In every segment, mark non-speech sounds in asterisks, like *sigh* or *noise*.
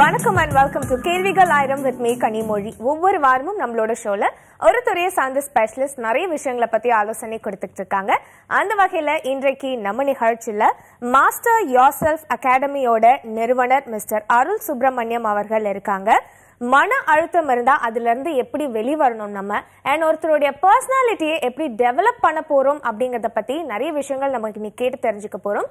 வணக்கம் and welcome to கேள்விகள் ஆயிரம் வித் மீ கனிமொழி ஒவ்வொரு வாரமும் நம்மளோட ஷோல ஒரு துறையை சார்ந்த ஸ்பெஷலிஸ்ட் நிறைய விஷயங்களை பத்தி ஆலோசனை கொடுத்துட்டு இருக்காங்க அந்த வகையில இன்றைக்கு நம்ம நிகழ்ச்சியில மாஸ்டர் யோர் செல்ஃப் அகாடமியோட நிறுவனர் மிஸ்டர் அருள் சுப்பிரமணியம் அவர்கள் இருக்காங்க மன அழுத்தம் இருந்தா அதுல இருந்து எப்படி வெளிவரணும் நம்ம அண்ட் ஒருத்தருடைய பர்சனாலிட்டியை எப்படி டெவலப் பண்ண போறோம் அப்படிங்கறத பத்தி நிறைய விஷயங்கள் நமக்கு இன்னைக்கு கேட்டு தெரிஞ்சுக்க போறோம்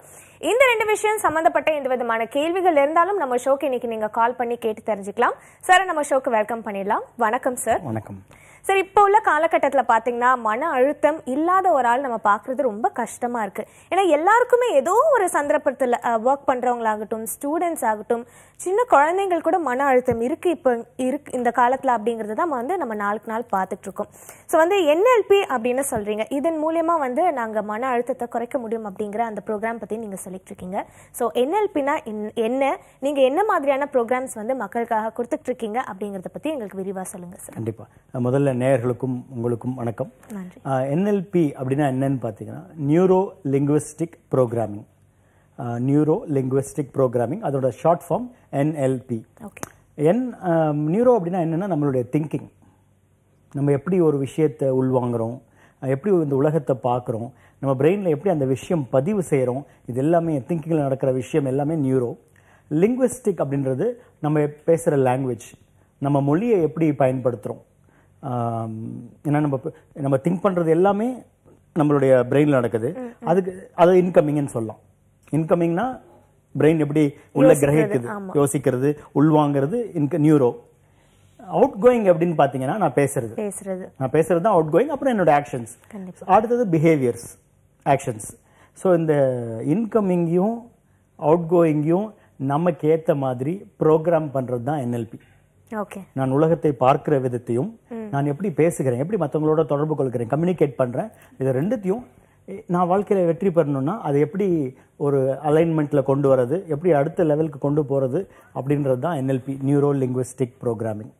இந்த ரெண்டு விஷயம் சம்பந்தப்பட்ட எந்த விதமான கேள்விகள் இருந்தாலும் நம்ம ஷோக்கு இன்னைக்கு நீங்க கால் பண்ணி கேட்டு தெரிஞ்சுக்கலாம் சார் நம்ம ஷோக்கு வெல்கம் பண்ணிடலாம் வணக்கம் சார் வணக்கம் சரி இப்போ உள்ள காலகட்டத்தில் பார்த்தீங்கன்னா மன அழுத்தம் இல்லாத ஒரு ஆள் நம்ம பார்க்குறது ரொம்ப கஷ்டமாக இருக்குது ஏன்னா எல்லாருக்குமே ஏதோ ஒரு சந்தர்ப்பத்தில் ஒர்க் பண்ணுறவங்களாகட்டும் ஸ்டூடெண்ட்ஸ் ஆகட்டும் சின்ன குழந்தைங்கள் கூட மன அழுத்தம் இருக்குது இப்போ இருக்கு இந்த காலத்தில் அப்படிங்கிறது தான் வந்து நம்ம நாளுக்கு நாள் பார்த்துட்ருக்கோம் ஸோ வந்து என்எல்பி அப்படின்னு சொல்கிறீங்க இதன் மூலியமாக வந்து நாங்கள் மன அழுத்தத்தை குறைக்க முடியும் அப்படிங்கிற அந்த ப்ரோக்ராம் பற்றி நீங்கள் சொல்லிட்டு இருக்கீங்க ஸோ என்எல்பினா என்ன நீங்கள் என்ன மாதிரியான ப்ரோக்ராம்ஸ் வந்து மக்களுக்காக கொடுத்துட்ருக்கீங்க அப்படிங்கிறத பற்றி எங்களுக்கு விரிவாக சொல்லுங்கள் சார் கண்டிப்பாக முதல்ல நேயர்களுக்கும் உங்களுக்கும் வணக்கம் என்எல்பி அப்படின்னா என்னன்னு பார்த்தீங்கன்னா neuro linguistic programming neuro linguistic programming அதோட short form NLP N neuro அப்படின்னா என்னென்னா நம்மளுடைய திங்கிங் நம்ம எப்படி ஒரு விஷயத்தை உள்வாங்குறோம் எப்படி இந்த உலகத்தை பார்க்குறோம் நம்ம பிரெயினில் எப்படி அந்த விஷயம் பதிவு செய்கிறோம் இது எல்லாமே திங்கிங்கில் நடக்கிற விஷயம் எல்லாமே நியூரோ லிங்குவிஸ்டிக் அப்படின்றது நம்ம பேசுகிற லாங்குவேஜ் நம்ம மொழியை எப்படி பயன்படுத்துகிறோம் ஏன்னா நம்ம நம்ம திங்க் பண்ணுறது எல்லாமே நம்மளுடைய பிரெயினில் நடக்குது அதுக்கு அது இன்கமிங்னு சொல்லலாம் இன்கமிங்னா பிரெயின் எப்படி உள்ள கிரகிக்குது யோசிக்கிறது உள்வாங்கிறது இன்க நியூரோ அவுட் கோயிங் அப்படின்னு பார்த்தீங்கன்னா நான் பேசுறது பேசுறது நான் பேசுறது தான் அவுட் கோயிங் அப்புறம் என்னோட ஆக்ஷன்ஸ் அடுத்தது பிஹேவியர்ஸ் ஆக்ஷன்ஸ் ஸோ இந்த இன்கமிங்கையும் அவுட் கோயிங்கையும் நமக்கு ஏற்ற மாதிரி ப்ரோக்ராம் பண்ணுறது தான் என்எல்பி நான் உலகத்தை பார்க்கிற விதத்தையும் நான் எப்படி பேசுகிறேன் எப்படி மற்றவங்களோட தொடர்பு கொள்கிறேன் கம்யூனிகேட் பண்ணுறேன் இது ரெண்டுத்தையும் நான் வாழ்க்கையில் வெற்றி பெறணும்னா அதை எப்படி ஒரு அலைன்மெண்ட்டில் கொண்டு வரது எப்படி அடுத்த லெவலுக்கு கொண்டு போகிறது அப்படின்றது தான் NLP neuro linguistic programming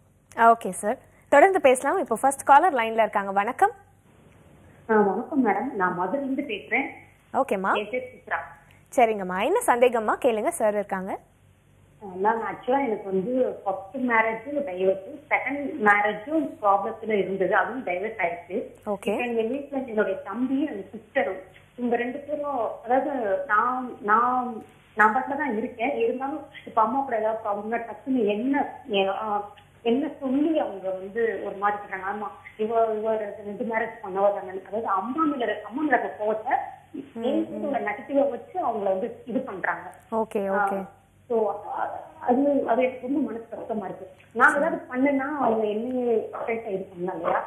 okay sir தொடர்ந்து பேசலாம் இப்போ ஃபர்ஸ்ட் காலர் லைனில் இருக்காங்க வணக்கம் வணக்கம் மேடம் நான் மதுரைந்து பேசுகிறேன் ஓகேம்மா சரிங்கம்மா என்ன சந்தேகம்மா கேளுங்க சார் இருக்காங்க மேம் ஆக்சுவலா எனக்கு வந்து ஃபர்ஸ்ட் மேரேஜும் டைவர்ஸ் செகண்ட் மேரேஜும் ப்ராப்ளத்துல இருந்தது அதுவும் டைவர்ஸ் ஆயிடுச்சு எங்க வீட்டுல என்னுடைய தம்பியும் எங்க சிஸ்டரும் இவங்க ரெண்டு பேரும் அதாவது நான் நான் நான் பட்டில தான் இருக்கேன் இருந்தாலும் இப்ப அம்மா கூட ஏதாவது ப்ராப்ளம் டக்குன்னு என்ன என்ன சொல்லி அவங்க வந்து ஒரு மாதிரி பண்றாங்க ஆமா இவ இவ ரெண்டு மேரேஜ் பண்ணவதாங்க அதாவது அம்மா மேல அம்மா மேல கோவத்தை நெகட்டிவா வச்சு அவங்கள வந்து இது பண்றாங்க ஓகே ஓகே ஸோ அது அது எனக்கு ரொம்ப மனசு கஷ்டமா இருக்கு நான் ஏதாவது பண்ணேன்னா அவங்க என்னையே அஃபெக்ட் ஆயிருப்பாங்க இல்லையா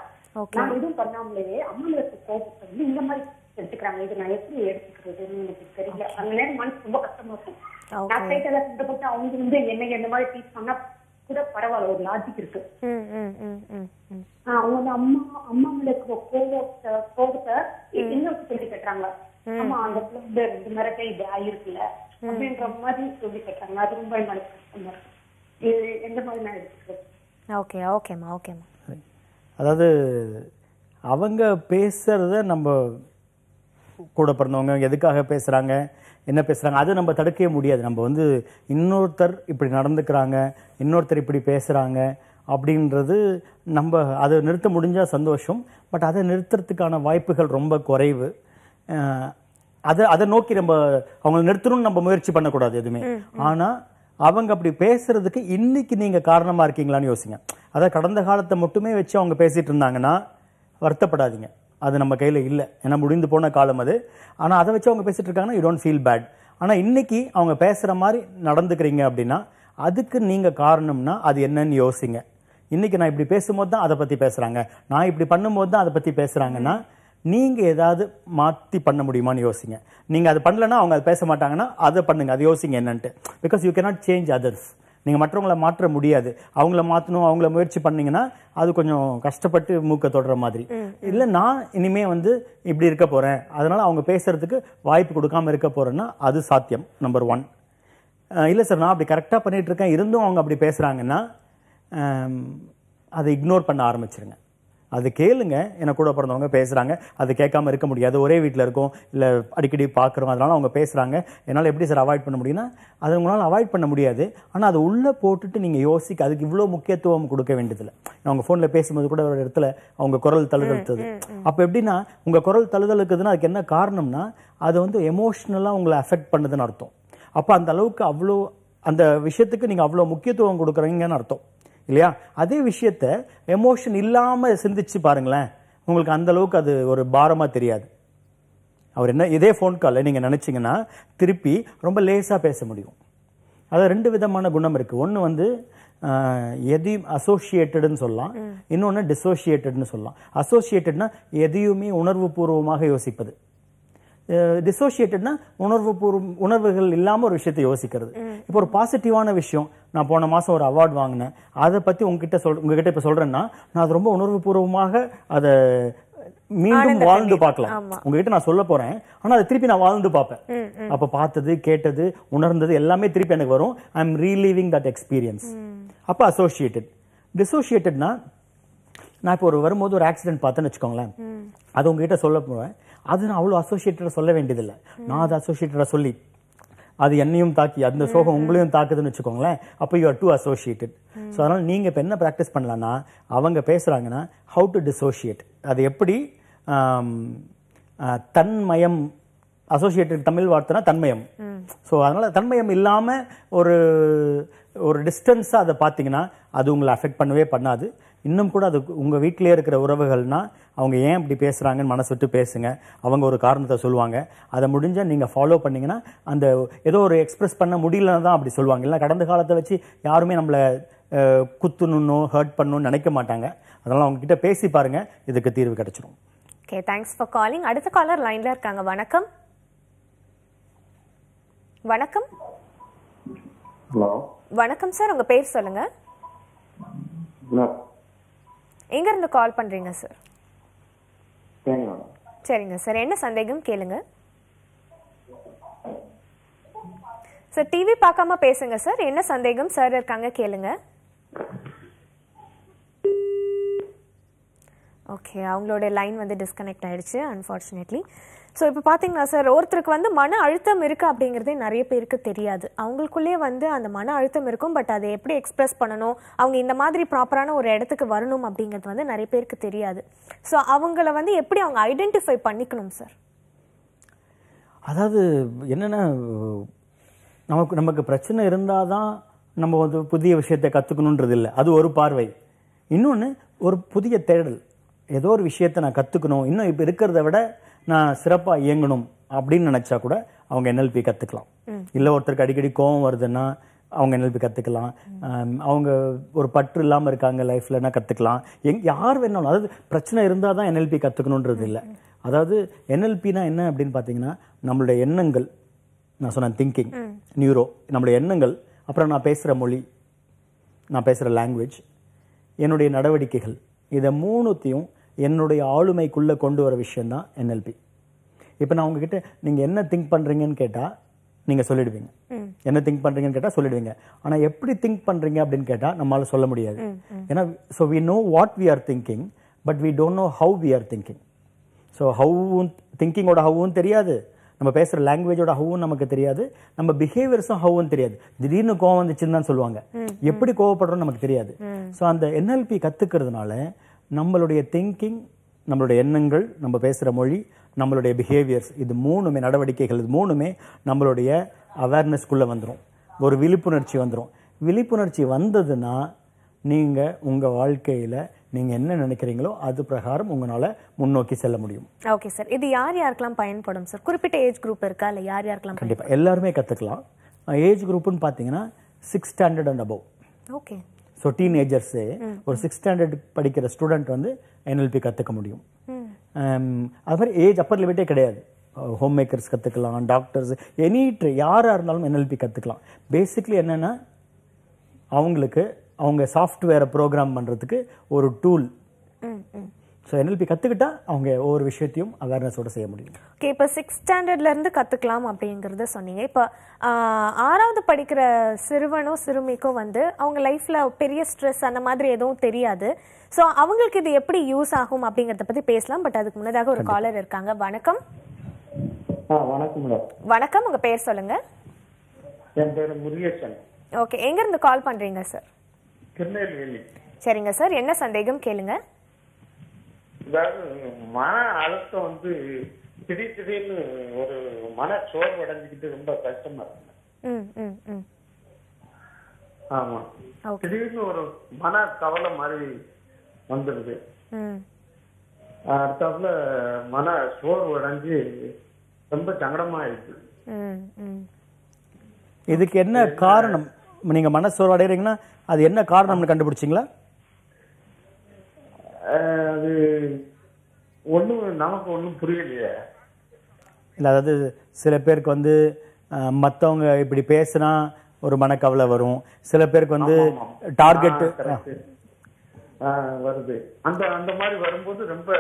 நான் எதுவும் பண்ணாமலேயே அம்மாவுக்கு கோபத்தை வந்து இந்த மாதிரி எடுத்துக்கிறாங்க இது நான் எப்படி எடுத்துக்கிறதுன்னு எனக்கு தெரியல அந்த நேரம் மனசு ரொம்ப கஷ்டமா இருக்கும் நான் சைட் எல்லாம் சண்டை அவங்க வந்து என்னைக்கு எந்த மாதிரி ட்ரீட் பண்ணா கூட பரவாயில்ல ஒரு லாஜிக் இருக்கு அவங்க வந்து அம்மா அம்மாங்களுக்கு கோபத்தை கோபத்தை இன்னும் சொல்லி கட்டுறாங்க ஆமா அந்த பிள்ளை இந்த மிரட்டை இது ஆயிருக்குல்ல அப்படின்ற மாதிரி சொல்லி கேட்டாங்க அது ரொம்ப எனக்கு கஷ்டமா எந்த மாதிரி நான் எடுத்துக்கிறேன் ஓகே ஓகேம்மா ஓகேம்மா அதாவது அவங்க பேசுறத நம்ம கூட பிறந்தவங்க எதுக்காக பேசுகிறாங்க என்ன பேசுகிறாங்க அதை நம்ம தடுக்கவே முடியாது நம்ம வந்து இன்னொருத்தர் இப்படி நடந்துக்கிறாங்க இன்னொருத்தர் இப்படி பேசுகிறாங்க அப்படின்றது நம்ம அதை நிறுத்த முடிஞ்சால் சந்தோஷம் பட் அதை நிறுத்துறதுக்கான வாய்ப்புகள் ரொம்ப குறைவு அதை அதை நோக்கி நம்ம அவங்களை நிறுத்தணும்னு நம்ம முயற்சி பண்ணக்கூடாது எதுவுமே ஆனால் அவங்க அப்படி பேசுறதுக்கு இன்னைக்கு நீங்கள் காரணமாக இருக்கீங்களான்னு யோசிங்க அதாவது கடந்த காலத்தை மட்டுமே வச்சு அவங்க பேசிகிட்டு இருந்தாங்கன்னா வருத்தப்படாதீங்க அது நம்ம கையில் இல்லை ஏன்னா முடிந்து போன காலம் அது ஆனால் அதை வச்சு அவங்க பேசிகிட்டு இருக்காங்கன்னா யூ டோன்ட் ஃபீல் பேட் ஆனால் இன்னைக்கு அவங்க பேசுகிற மாதிரி நடந்துக்கிறீங்க அப்படின்னா அதுக்கு நீங்கள் காரணம்னா அது என்னன்னு யோசிங்க இன்னைக்கு நான் இப்படி பேசும்போது தான் அதை பற்றி பேசுகிறாங்க நான் இப்படி பண்ணும்போது தான் அதை பற்றி பேசுகிறாங்கன்னா நீங்கள் ஏதாவது மாற்றி பண்ண முடியுமான்னு யோசிங்க நீங்கள் அது பண்ணலன்னா அவங்க அதை பேச மாட்டாங்கன்னா அதை பண்ணுங்க அது யோசிங்க என்னன்ட்டு because you cannot change others நீங்கள் மற்றவங்கள மாற்ற முடியாது அவங்கள மாற்றணும் அவங்கள முயற்சி பண்ணிங்கன்னா அது கொஞ்சம் கஷ்டப்பட்டு மூக்க தொடுற மாதிரி இல்லை நான் இனிமே வந்து இப்படி இருக்க போகிறேன் அதனால் அவங்க பேசுகிறதுக்கு வாய்ப்பு கொடுக்காமல் இருக்க போகிறேன்னா அது சாத்தியம் நம்பர் ஒன் இல்லை சார் நான் அப்படி கரெக்டாக இருக்கேன் இருந்தும் அவங்க அப்படி பேசுகிறாங்கன்னா அதை இக்னோர் பண்ண ஆரம்பிச்சிருங்க அது கேளுங்க எனக்கு கூட பிறந்தவங்க பேசுகிறாங்க அது கேட்காம இருக்க முடியாது ஒரே வீட்டில் இருக்கும் இல்லை அடிக்கடி பார்க்குறோம் அதனால அவங்க பேசுகிறாங்க என்னால் எப்படி சார் அவாய்ட் பண்ண முடியும்னா அது உங்களால் அவாய்ட் பண்ண முடியாது ஆனால் அது உள்ளே போட்டுட்டு நீங்கள் யோசிக்க அதுக்கு இவ்வளோ முக்கியத்துவம் கொடுக்க வேண்டியதில்லை அவங்க ஃபோனில் பேசும்போது கூட ஒரு இடத்துல அவங்க குரல் தழுதழுத்தது அப்போ எப்படின்னா உங்கள் குரல் தழுதழுக்குதுன்னா அதுக்கு என்ன காரணம்னா அது வந்து எமோஷ்னலாக உங்களை அஃபெக்ட் பண்ணுதுன்னு அர்த்தம் அப்போ அந்த அளவுக்கு அவ்வளோ அந்த விஷயத்துக்கு நீங்கள் அவ்வளோ முக்கியத்துவம் கொடுக்குறீங்கன்னு அர்த்தம் இல்லையா அதே விஷயத்த எமோஷன் இல்லாமல் சிந்திச்சு பாருங்களேன் உங்களுக்கு அந்த அளவுக்கு அது ஒரு பாரமாக தெரியாது அவர் என்ன இதே ஃபோன் காலில் நீங்கள் நினச்சிங்கன்னா திருப்பி ரொம்ப லேஸாக பேச முடியும் அதாவது ரெண்டு விதமான குணம் இருக்குது ஒன்று வந்து எதையும் அசோசியேட்டடுன்னு சொல்லலாம் இன்னொன்று டிசோசியேட்டட்னு சொல்லலாம் அசோசியேட்டட்னா எதையுமே உணர்வு பூர்வமாக யோசிப்பது டிசோசியேட்டட்னா உணர்வு உணர்வுகள் இல்லாமல் ஒரு விஷயத்தை யோசிக்கிறது இப்போ ஒரு பாசிட்டிவான விஷயம் நான் போன மாதம் ஒரு அவார்டு வாங்கினேன் அதை பற்றி உங்ககிட்ட சொல் உங்ககிட்ட இப்போ சொல்கிறேன்னா நான் அது ரொம்ப உணர்வுபூர்வமாக அதை மீண்டும் வாழ்ந்து பார்க்கலாம் உங்ககிட்ட நான் சொல்ல போறேன் ஆனா அதை திருப்பி நான் வாழ்ந்து பார்ப்பேன் அப்ப பார்த்தது கேட்டது உணர்ந்தது எல்லாமே திருப்பி எனக்கு வரும் I am relieving that experience அப்ப அசோசியேட்டட் டிசோசியேட்டட்னா நான் இப்போ ஒரு வரும்போது ஒரு ஆக்சிடென்ட் பார்த்தேன்னு வச்சுக்கோங்களேன் அது உங்ககிட்ட சொல்ல போவேன் அது நான் அவ்வளோ அசோசியேட்டடாக சொல்ல வேண்டியதில்லை நான் அதை அசோசியேட்டடாக சொல்லி அது என்னையும் தாக்கி அந்த சோகம் உங்களையும் தாக்குதுன்னு வச்சுக்கோங்களேன் அப்போ you are too associated so அதனால் நீங்கள் இப்போ என்ன ப்ராக்டிஸ் பண்ணலான்னா அவங்க பேசுகிறாங்கன்னா ஹவு டு டிசோசியேட் அது எப்படி தன்மயம் அசோசியேட்டட் தமிழ் வார்த்தைனா தன்மயம் ஸோ அதனால் தன்மயம் இல்லாமல் ஒரு ஒரு டிஸ்டன்ஸாக அதை பார்த்தீங்கன்னா அது உங்களை அஃபெக்ட் பண்ணவே பண்ணாது இன்னும் கூட அது உங்கள் வீட்டிலே இருக்கிற உறவுகள்னால் அவங்க ஏன் இப்படி பேசுகிறாங்கன்னு மனசு விட்டு பேசுங்க அவங்க ஒரு காரணத்தை சொல்லுவாங்க அதை முடிஞ்சால் நீங்கள் ஃபாலோ பண்ணிங்கன்னா அந்த ஏதோ ஒரு எக்ஸ்பிரஸ் பண்ண முடியலன்னு தான் அப்படி சொல்லுவாங்க இல்லை கடந்த காலத்தை வச்சு யாருமே நம்மளை குத்துணுன்னு ஹர்ட் பண்ணணும்னு நினைக்க மாட்டாங்க அதனால் கிட்ட பேசி பாருங்கள் இதுக்கு தீர்வு கிடச்சிரும் ஓகே தேங்க்ஸ் ஃபார் காலிங் அடுத்த காலர் லைனில் இருக்காங்க வணக்கம் வணக்கம் வணக்கம் சார் உங்க பேர் சொல்லுங்க எங்க இருந்து கால் பண்றீங்க சார் சரிங்க சார் என்ன சந்தேகம் கேளுங்க சார் டிவி பார்க்காம பேசுங்க சார் என்ன சந்தேகம் சார் இருக்காங்க கேளுங்க ஓகே அவங்களோட லைன் வந்து டிஸ்கனெக்ட் ஆயிடுச்சு அன்ஃபார்ச்சுனேட்லி ஸோ இப்போ பார்த்தீங்கன்னா சார் ஒருத்தருக்கு வந்து மன அழுத்தம் இருக்குது அப்படிங்கிறதே நிறைய பேருக்கு தெரியாது அவங்களுக்குள்ளே வந்து அந்த மன அழுத்தம் இருக்கும் பட் அதை எப்படி எக்ஸ்பிரஸ் பண்ணணும் அவங்க இந்த மாதிரி ப்ராப்பரான ஒரு இடத்துக்கு வரணும் அப்படிங்கிறது வந்து நிறைய பேருக்கு தெரியாது ஸோ அவங்கள வந்து எப்படி அவங்க ஐடென்டிஃபை பண்ணிக்கணும் சார் அதாவது என்னென்ன நமக்கு நமக்கு பிரச்சனை இருந்தால் தான் நம்ம வந்து புதிய விஷயத்தை கற்றுக்கணுன்றது இல்லை அது ஒரு பார்வை இன்னொன்று ஒரு புதிய தேடல் ஏதோ ஒரு விஷயத்தை நான் கற்றுக்கணும் இன்னும் இப்போ இருக்கிறத விட நான் சிறப்பாக இயங்கணும் அப்படின்னு நினச்சா கூட அவங்க என்எல்பி கற்றுக்கலாம் இல்லை ஒருத்தருக்கு அடிக்கடி கோவம் வருதுன்னா அவங்க என்எல்பி கற்றுக்கலாம் அவங்க ஒரு பற்று இல்லாமல் இருக்காங்க லைஃப்லன்னா கற்றுக்கலாம் எங் யார் வேணாலும் அதாவது பிரச்சனை இருந்தால் தான் என்எல்பி கற்றுக்கணுன்றது இல்லை அதாவது என்எல்பினா என்ன அப்படின்னு பார்த்தீங்கன்னா நம்மளுடைய எண்ணங்கள் நான் சொன்னேன் திங்கிங் நியூரோ நம்மளுடைய எண்ணங்கள் அப்புறம் நான் பேசுகிற மொழி நான் பேசுகிற லாங்குவேஜ் என்னுடைய நடவடிக்கைகள் இதை மூணுத்தையும் என்னுடைய ஆளுமைக்குள்ளே கொண்டு வர விஷயந்தான் என்எல்பி இப்போ நான் உங்ககிட்ட நீங்கள் என்ன திங்க் பண்ணுறீங்கன்னு கேட்டால் நீங்கள் சொல்லிடுவீங்க என்ன திங்க் பண்ணுறீங்கன்னு கேட்டால் சொல்லிடுவீங்க ஆனால் எப்படி திங்க் பண்ணுறீங்க அப்படின்னு கேட்டால் நம்மளால் சொல்ல முடியாது ஏன்னா so we know what we are thinking but we don't know how we are thinking so ஹவுவும் திங்கிங்கோட ஹவுவும் தெரியாது நம்ம பேசுகிற லாங்குவேஜோட ஹவுவும் நமக்கு தெரியாது நம்ம பிஹேவியர்ஸும் ஹவுவும் தெரியாது திடீர்னு கோவம் வந்துச்சுன்னு தான் சொல்லுவாங்க எப்படி கோவப்படுறோம்னு நமக்கு தெரியாது ஸோ அந்த என்எல்பி கற்றுக்கிறதுனால நம்மளுடைய திங்கிங் நம்மளுடைய எண்ணங்கள் நம்ம பேசுகிற மொழி நம்மளுடைய பிஹேவியர்ஸ் இது மூணுமே நடவடிக்கைகள் இது மூணுமே நம்மளுடைய அவேர்னஸ்க்குள்ளே வந்துடும் ஒரு விழிப்புணர்ச்சி வந்துடும் விழிப்புணர்ச்சி வந்ததுன்னா நீங்கள் உங்கள் வாழ்க்கையில் நீங்கள் என்ன நினைக்கிறீங்களோ அது பிரகாரம் உங்களால் முன்னோக்கி செல்ல முடியும் ஓகே சார் இது யார் யாருக்கெல்லாம் பயன்படும் சார் குறிப்பிட்ட ஏஜ் குரூப் இருக்கா இல்லை யார் யாருக்கெல்லாம் கண்டிப்பாக எல்லாருமே கற்றுக்கலாம் ஏஜ் குரூப்புன்னு பார்த்தீங்கன்னா six standard and above okay so டீனேஜர்ஸே ஒரு சிக்ஸ் ஸ்டாண்டர்ட் படிக்கிற ஸ்டூடெண்ட் வந்து என்எல்பி கற்றுக்க முடியும் அது மாதிரி ஏஜ் அப்பர் லிமிட்டே கிடையாது ஹோம் மேக்கர்ஸ் கற்றுக்கலாம் டாக்டர்ஸ் எனி யாராக இருந்தாலும் என்எல்பி கற்றுக்கலாம் பேசிக்லி என்னென்னா அவங்களுக்கு அவங்க சாஃப்ட்வேரை ப்ரோக்ராம் பண்ணுறதுக்கு ஒரு டூல் ஸோ என்எல்பி கற்றுக்கிட்டா அவங்க ஒவ்வொரு விஷயத்தையும் அவேர்னஸோடு செய்ய முடியும் ஓகே இப்போ சிக்ஸ் ஸ்டாண்டர்ட்லேருந்து கற்றுக்கலாம் அப்படிங்கிறத சொன்னீங்க இப்போ ஆறாவது படிக்கிற சிறுவனும் சிறுமிக்கும் வந்து அவங்க லைஃப்பில் பெரிய ஸ்ட்ரெஸ் அந்த மாதிரி எதுவும் தெரியாது ஸோ அவங்களுக்கு இது எப்படி யூஸ் ஆகும் அப்படிங்கிறத பற்றி பேசலாம் பட் அதுக்கு முன்னதாக ஒரு காலர் இருக்காங்க வணக்கம் வணக்கம் வணக்கம் உங்கள் பேர் சொல்லுங்க என் பேர் முருகேசன் ஓகே எங்கேருந்து கால் பண்ணுறீங்க சார் சரிங்க சார் என்ன சந்தேகம் கேளுங்க அதாவது மன அழுத்தம் வந்து திடீர் திடீர்னு ஒரு மன சோர்வு அடைஞ்சுக்கிட்டு ரொம்ப கஷ்டமா இருக்கு ஆமா திடீர்னு ஒரு மன கவலை மாதிரி வந்துடுது அடுத்தாப்புல மன சோர்வு அடைஞ்சு ரொம்ப சங்கடமா இருக்கு இதுக்கு என்ன காரணம் நீங்க மனசோர்வு அடைறீங்கன்னா அது என்ன காரணம்னு கண்டுபிடிச்சிங்களா அது ஒன்றும் நமக்கு ஒன்றும் புரியலையே இல்லை அதாவது சில பேருக்கு வந்து மற்றவங்க இப்படி பேசுனா ஒரு மனக்கவலை வரும் சில பேருக்கு வந்து டார்கெட் வருது அந்த அந்த மாதிரி வரும்போது ரொம்ப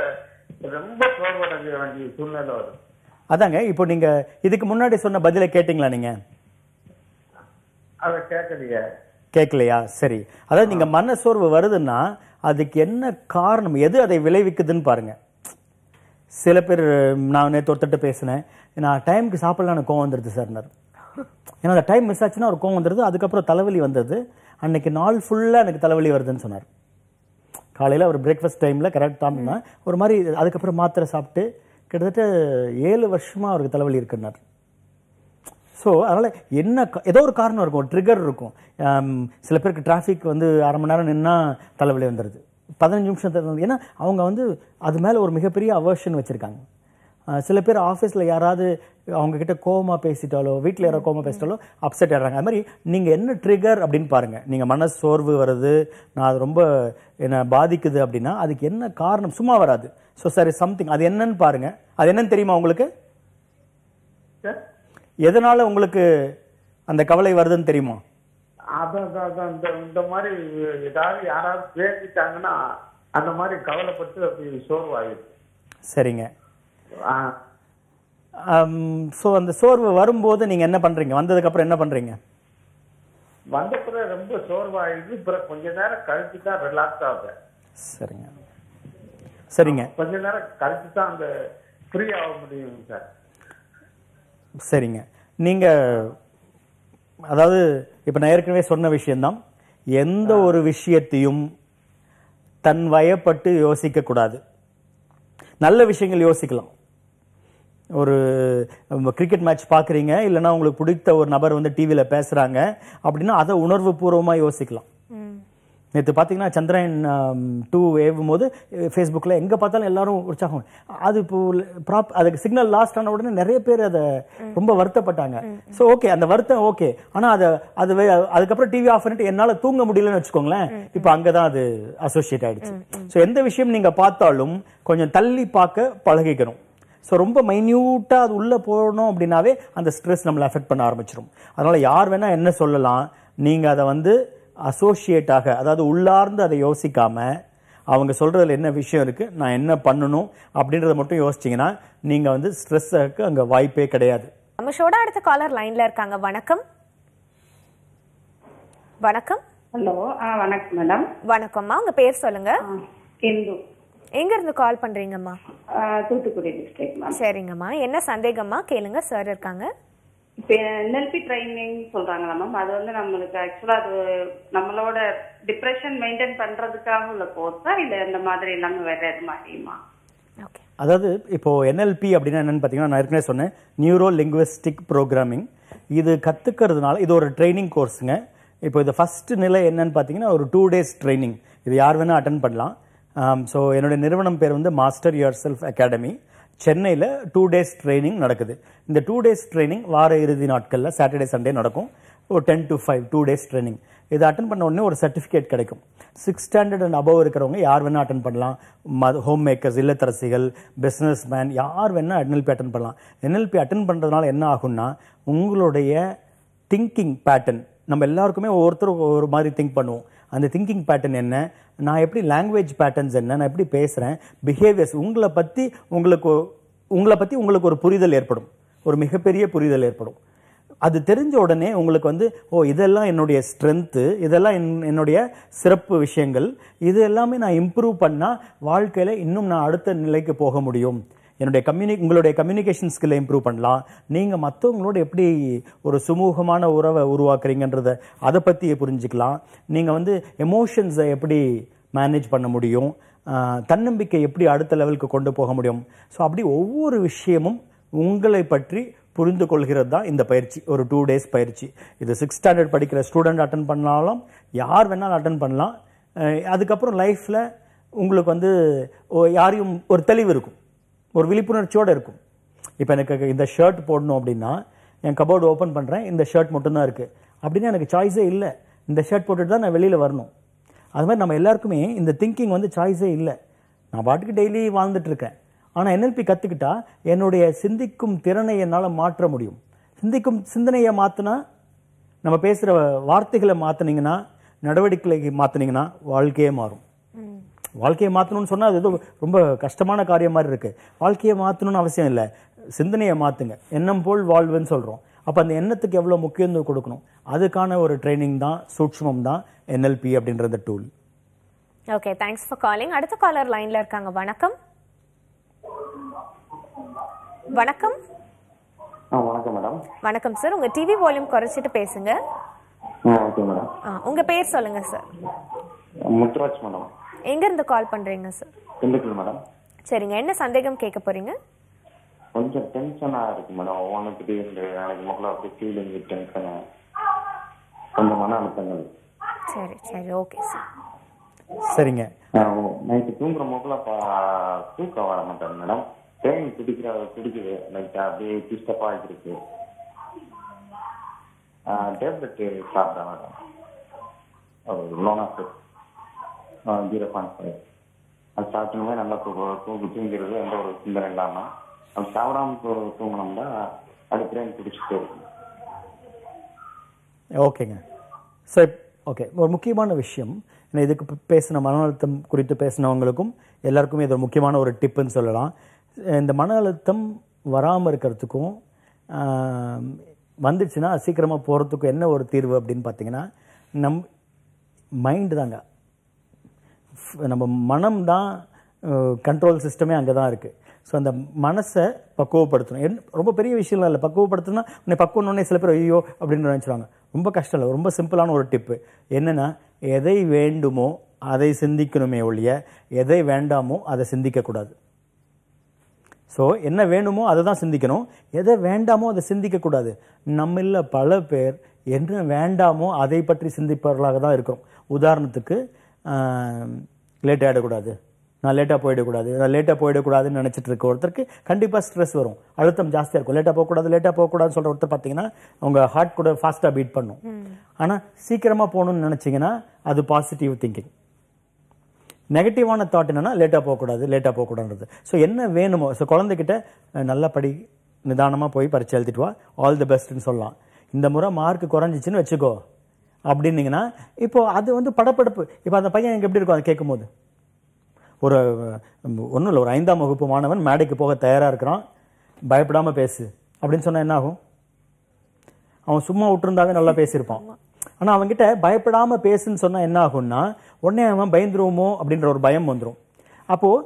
ரொம்ப வேண்டிய சூழ்நிலை வரும் அதாங்க இப்போ நீங்க இதுக்கு முன்னாடி சொன்ன பதில கேட்டீங்களா நீங்க அத கேட்கலையா கேட்கலையா சரி அதாவது நீங்க சோர்வு வருதுன்னா அதுக்கு என்ன காரணம் எது அதை விளைவிக்குதுன்னு பாருங்கள் சில பேர் நான் நேற்று ஒருத்தட்ட பேசினேன் நான் டைமுக்கு சாப்பிடலான கோவம் வந்துடுது சார்னார் ஏன்னா அந்த டைம் மிஸ் ஆச்சுன்னா ஒரு கோவம் வந்துடுது அதுக்கப்புறம் தலைவலி வந்தது அன்னைக்கு நாள் ஃபுல்லாக எனக்கு தலைவலி வருதுன்னு சொன்னார் காலையில் அவர் பிரேக்ஃபாஸ்ட் டைமில் கரெக்ட் தான் ஒரு மாதிரி அதுக்கப்புறம் மாத்திரை சாப்பிட்டு கிட்டத்தட்ட ஏழு வருஷமாக அவருக்கு தலைவலி இருக்குன்னார் ஸோ அதனால் என்ன ஏதோ ஒரு காரணம் இருக்கும் ட்ரிகர் இருக்கும் சில பேருக்கு டிராஃபிக் வந்து அரை மணி நேரம் நின்னால் தலைவலி வந்துடுது பதினஞ்சு நிமிஷம் ஏன்னா அவங்க வந்து அது மேலே ஒரு மிகப்பெரிய அவர்ஷன் வச்சுருக்காங்க சில பேர் ஆஃபீஸில் யாராவது அவங்கக்கிட்ட கோவமாக பேசிட்டாலோ வீட்டில் யாராவது கோமா பேசிட்டாலோ அப்செட் ஆகிறாங்க அது மாதிரி நீங்கள் என்ன ட்ரிகர் அப்படின்னு பாருங்கள் நீங்கள் மன சோர்வு வருது நான் அது ரொம்ப என்னை பாதிக்குது அப்படின்னா அதுக்கு என்ன காரணம் சும்மா வராது ஸோ சரி சம்திங் அது என்னன்னு பாருங்கள் அது என்னன்னு தெரியுமா உங்களுக்கு எதனால உங்களுக்கு அந்த கவலை வருதுன்னு தெரியுமா அதான் இந்த இந்த மாதிரி யாராவது அந்த மாதிரி கவலைப்பட்டு அப்படி சரிங்க ஸோ அந்த சோர்வு வரும்போது நீங்கள் என்ன பண்ணுறீங்க வந்ததுக்கப்புறம் என்ன பண்ணுறீங்க வந்த பிறகு ரொம்ப சோர்வாயிடுது பிறகு கொஞ்ச நேரம் கழிச்சு தான் ரிலாக்ஸ் ஆகுது சரிங்க சரிங்க கொஞ்ச நேரம் கழிச்சு தான் அந்த ஃப்ரீ ஆக முடியும் சார் சரிங்க நீங்கள் அதாவது இப்போ நான் ஏற்கனவே சொன்ன விஷயந்தான் எந்த ஒரு விஷயத்தையும் தன் வயப்பட்டு யோசிக்கக்கூடாது நல்ல விஷயங்கள் யோசிக்கலாம் ஒரு கிரிக்கெட் மேட்ச் பார்க்குறீங்க இல்லைனா உங்களுக்கு பிடித்த ஒரு நபர் வந்து டிவியில் பேசுகிறாங்க அப்படின்னா அதை உணர்வு பூர்வமாக யோசிக்கலாம் நேற்று பார்த்தீங்கன்னா சந்திரயன் டூ ஏவும் போது ஃபேஸ்புக்கில் எங்கே பார்த்தாலும் எல்லாரும் உற்சாகம் அது இப்போ ப்ராப் அதுக்கு சிக்னல் லாஸ்ட் ஆன உடனே நிறைய பேர் அதை ரொம்ப வருத்தப்பட்டாங்க ஸோ ஓகே அந்த வருத்தம் ஓகே ஆனால் அதை அது அதுக்கப்புறம் டிவி ஆஃப் பண்ணிட்டு என்னால் தூங்க முடியலன்னு வச்சுக்கோங்களேன் இப்போ அங்கே தான் அது அசோசியேட் ஆகிடுச்சு ஸோ எந்த விஷயம் நீங்கள் பார்த்தாலும் கொஞ்சம் தள்ளி பார்க்க பழகிக்கணும் ஸோ ரொம்ப மைன்யூட்டாக அது உள்ளே போகணும் அப்படின்னாவே அந்த ஸ்ட்ரெஸ் நம்மளை அஃபெக்ட் பண்ண ஆரம்பிச்சிடும் அதனால் யார் வேணால் என்ன சொல்லலாம் நீங்கள் அதை வந்து அசோசியேட்டாக அதாவது உள்ளார்ந்து அதை யோசிக்காமல் அவங்க சொல்கிறதுல என்ன விஷயம் இருக்குது நான் என்ன பண்ணணும் அப்படின்றத மட்டும் யோசிச்சிங்கன்னா நீங்கள் வந்து ஸ்ட்ரெஸ்ஸுக்கு அங்கே வாய்ப்பே கிடையாது நம்ம ஷோட அடுத்த காலர் லைனில் இருக்காங்க வணக்கம் வணக்கம் ஹலோ ஆ வணக்கம் மேடம் வணக்கம்மா உங்கள் பேர் சொல்லுங்கள் இந்து எங்க இருந்து கால் பண்றீங்கம்மா தூத்துக்குடி டிஸ்ட்ரிக்ட் சரிங்கம்மா என்ன சந்தேகம்மா கேளுங்க சார் இருக்காங்க இப்போ என்எல்பி ட்ரைனிங் சொல்றாங்களா மேம் அது வந்து நம்மளுக்கு ஆக்சுவலா அது நம்மளோட டிப்ரெஷன் மெயின்டைன் பண்றதுக்காக உள்ள கோர்ஸா இல்ல இந்த மாதிரி எல்லாமே வேற எது மாதிரியுமா அதாவது இப்போ என்எல்பி அப்படின்னா என்னன்னு பார்த்தீங்கன்னா நான் ஏற்கனவே சொன்னேன் நியூரோ லிங்குவிஸ்டிக் ப்ரோக்ராமிங் இது கற்றுக்கிறதுனால இது ஒரு ட்ரைனிங் கோர்ஸுங்க இப்போ இது ஃபஸ்ட்டு நிலை என்னன்னு பார்த்தீங்கன்னா ஒரு டூ டேஸ் ட்ரைனிங் இது யார் வேணால் அட்டன் பண்ணலாம் ஸோ என்னுடைய நிறுவனம் பேர் வந்து மாஸ்டர் யுவர் செல்ஃப் அகாடமி சென்னையில் டூ டேஸ் ட்ரைனிங் நடக்குது இந்த டூ டேஸ் ட்ரைனிங் வார இறுதி நாட்களில் சாட்டர்டே சண்டே நடக்கும் ஒரு ten to five two days training இதை அட்டன் பண்ண உடனே ஒரு சர்டிஃபிகேட் கிடைக்கும் சிக்ஸ் ஸ்டாண்டர்ட் அண்ட் அபவ் இருக்கிறவங்க யார் வேணால் அட்டன் பண்ணலாம் ம ஹோம் மேக்கர்ஸ் இல்லத்தரசிகள் பிஸ்னஸ் மேன் யார் வேணால் என்எல்பி அட்டன் பண்ணலாம் என்எல்பி அட்டன் பண்ணுறதுனால என்ன ஆகும்னா உங்களுடைய திங்கிங் பேட்டர்ன் நம்ம எல்லாருக்குமே ஒவ்வொருத்தர் ஒரு மாதிரி திங்க் பண்ணுவோம் அந்த திங்கிங் பேட்டர்ன் என்ன நான் எப்படி லாங்குவேஜ் பேட்டர்ன்ஸ் என்ன நான் எப்படி பேசுகிறேன் பிஹேவியர்ஸ் உங்களை பற்றி உங்களுக்கு உங்களை பற்றி உங்களுக்கு ஒரு புரிதல் ஏற்படும் ஒரு மிகப்பெரிய புரிதல் ஏற்படும் அது தெரிஞ்ச உடனே உங்களுக்கு வந்து ஓ இதெல்லாம் என்னுடைய ஸ்ட்ரென்த்து இதெல்லாம் என் என்னுடைய சிறப்பு விஷயங்கள் இது எல்லாமே நான் இம்ப்ரூவ் பண்ணால் வாழ்க்கையில் இன்னும் நான் அடுத்த நிலைக்கு போக முடியும் என்னுடைய கம்யூனி உங்களுடைய கம்யூனிகேஷன் ஸ்கில்லை இம்ப்ரூவ் பண்ணலாம் நீங்கள் மற்றவங்களோட எப்படி ஒரு சுமூகமான உறவை உருவாக்குறீங்கன்றத அதை பற்றி புரிஞ்சுக்கலாம் நீங்கள் வந்து எமோஷன்ஸை எப்படி மேனேஜ் பண்ண முடியும் தன்னம்பிக்கை எப்படி அடுத்த லெவலுக்கு கொண்டு போக முடியும் ஸோ அப்படி ஒவ்வொரு விஷயமும் உங்களை பற்றி புரிந்து கொள்கிறது தான் இந்த பயிற்சி ஒரு டூ டேஸ் பயிற்சி இது சிக்ஸ்த் ஸ்டாண்டர்ட் படிக்கிற ஸ்டூடெண்ட் அட்டன் பண்ணாலும் யார் வேணாலும் அட்டன் பண்ணலாம் அதுக்கப்புறம் லைஃப்பில் உங்களுக்கு வந்து யாரையும் ஒரு தெளிவு இருக்கும் ஒரு விழிப்புணர்ச்சியோடு இருக்கும் இப்போ எனக்கு இந்த ஷர்ட் போடணும் அப்படின்னா என் கபோர்டு ஓப்பன் பண்ணுறேன் இந்த ஷர்ட் மட்டும்தான் இருக்குது அப்படின்னா எனக்கு சாய்ஸே இல்லை இந்த ஷர்ட் போட்டுட்டு தான் நான் வெளியில் வரணும் அது மாதிரி நம்ம எல்லாருக்குமே இந்த திங்கிங் வந்து சாய்ஸே இல்லை நான் பாட்டுக்கு டெய்லி வாழ்ந்துட்டுருக்கேன் ஆனால் என்எல்பி கற்றுக்கிட்டா என்னுடைய சிந்திக்கும் திறனை என்னால் மாற்ற முடியும் சிந்திக்கும் சிந்தனையை மாற்றினா நம்ம பேசுகிற வார்த்தைகளை மாற்றினீங்கன்னா நடவடிக்கைகளை மாற்றினீங்கன்னா வாழ்க்கையே மாறும் வாழ்க்கையை மாற்றணும்னு சொன்னால் அது ஏதோ ரொம்ப கஷ்டமான காரியம் மாதிரி இருக்குது வாழ்க்கையை மாற்றணும்னு அவசியம் இல்லை சிந்தனையை மாற்றுங்க எண்ணம் போல் வாழ்வுன்னு சொல்கிறோம் அப்போ அந்த எண்ணத்துக்கு எவ்வளோ முக்கியத்துவம் கொடுக்கணும் அதுக்கான ஒரு ட்ரைனிங் தான் சூட்சமம் தான் என்எல்பி அப்படின்ற tool okay thanks for calling அடுத்த காலர் லைன்ல இருக்காங்க வணக்கம் வணக்கம் வணக்கம் மேடம் வணக்கம் சார் உங்க டிவி வால்யூம் குறைச்சிட்டு பேசுங்க மேடம் உங்க பேர் சொல்லுங்க சார் முத்துராஜ் மேடம் எங்க இருந்து கால் பண்றீங்க சார் திண்டுக்கல் மேடம் சரிங்க என்ன சந்தேகம் கேட்க போறீங்க கொஞ்சம் டென்ஷனா இருக்கு மேடம் ஒவ்வொன்றும் திடீர்னு நாளைக்கு முதல்ல அப்படி ஃபீலிங் டென்ஷனா கொஞ்சம் மன அழுத்தங்கள் சரி சரி ஓகே சார் சரிங்க நைட்டு தூங்குற முதல்ல தூக்கம் வர மாட்டேன் மேடம் ட்ரெயின் பிடிக்கிற பிடிக்குது நைட் அப்படியே டிஸ்டர்பாக இருக்கு டேப்லெட் சாப்பிட்றேன் மேடம் அது லோனா சார் ஜீரோ அது சாப்பிட்டோமே நல்லா தூங்கு தூங்கிறது எந்த ஒரு சிந்தனை இல்லாம அது சாப்பிடாம தூங்கினோம்னா அது பிரேன் பிடிச்சிட்டு இருக்கும் ஓகேங்க சார் ஓகே ஒரு முக்கியமான விஷயம் ஏன்னா இதுக்கு பேசின மன அழுத்தம் குறித்து பேசினவங்களுக்கும் எல்லாருக்குமே இது ஒரு முக்கியமான ஒரு டிப்புன்னு சொல்லலாம் இந்த மன அழுத்தம் வராமல் இருக்கிறதுக்கும் வந்துச்சுன்னா சீக்கிரமாக போகிறதுக்கும் என்ன ஒரு தீர்வு அப்படின்னு பார்த்தீங்கன்னா நம் மைண்டு தாங்க நம்ம மனம் தான் கண்ட்ரோல் சிஸ்டமே அங்கே தான் இருக்குது ஸோ அந்த மனசை பக்குவப்படுத்தணும் என் ரொம்ப பெரிய விஷயம்லாம் இல்லை பக்குவப்படுத்தணும்னா உன்னை பக்குவணுன்னே சில பேர் ஐயோ அப்படின்னு நினச்சிடுவாங்க ரொம்ப கஷ்டம் இல்லை ரொம்ப சிம்பிளான ஒரு டிப்பு என்னென்னா எதை வேண்டுமோ அதை சிந்திக்கணுமே ஒழிய எதை வேண்டாமோ அதை சிந்திக்கக்கூடாது ஸோ என்ன வேணுமோ அதை தான் சிந்திக்கணும் எதை வேண்டாமோ அதை சிந்திக்கக்கூடாது நம்மள பல பேர் என்ன வேண்டாமோ அதை பற்றி சிந்திப்பவர்களாக தான் இருக்கிறோம் உதாரணத்துக்கு லேட்டாக ஆகிடக்கூடாது நான் லேட்டாக போயிடக்கூடாது நான் லேட்டாக போயிடக்கூடாதுன்னு நினச்சிட்டு இருக்க ஒருத்தருக்கு கண்டிப்பாக ஸ்ட்ரெஸ் வரும் அழுத்தம் ஜாஸ்தியாக இருக்கும் லேட்டாக போகக்கூடாது லேட்டாக போகக்கூடாதுன்னு சொல்கிற ஒருத்தர் பார்த்தீங்கன்னா உங்கள் ஹார்ட் கூட ஃபாஸ்ட்டாக பீட் பண்ணும் ஆனால் சீக்கிரமாக போகணும்னு நினச்சிங்கன்னா அது பாசிட்டிவ் திங்கிங் நெகட்டிவான தாட் என்னென்னா லேட்டாக போகக்கூடாது லேட்டாக போகக்கூடாதுன்றது ஸோ என்ன வேணுமோ ஸோ குழந்தைகிட்ட நல்ல படி நிதானமாக போய் பரிச்சு எழுதிட்டு வா ஆல் தி பெஸ்ட்டுன்னு சொல்லலாம் இந்த முறை மார்க் குறைஞ்சிச்சின்னு வச்சுக்கோ அப்படின்னீங்கன்னா இப்போது அது வந்து படப்படப்பு இப்போ அந்த பையன் எங்கே எப்படி இருக்கும் அதை கேட்கும்போது ஒரு ஒன்றும் இல்லை ஒரு ஐந்தாம் வகுப்பு மாணவன் மேடைக்கு போக தயாராக இருக்கிறான் பயப்படாமல் பேசு அப்படின்னு சொன்னால் என்ன ஆகும் அவன் சும்மா விட்டுருந்தாவே நல்லா பேசியிருப்பான் ஆனால் அவன்கிட்ட பயப்படாமல் பேசுன்னு சொன்னால் என்ன ஆகும்னா உடனே அவன் பயந்துருவோமோ அப்படின்ற ஒரு பயம் வந்துடும் அப்போது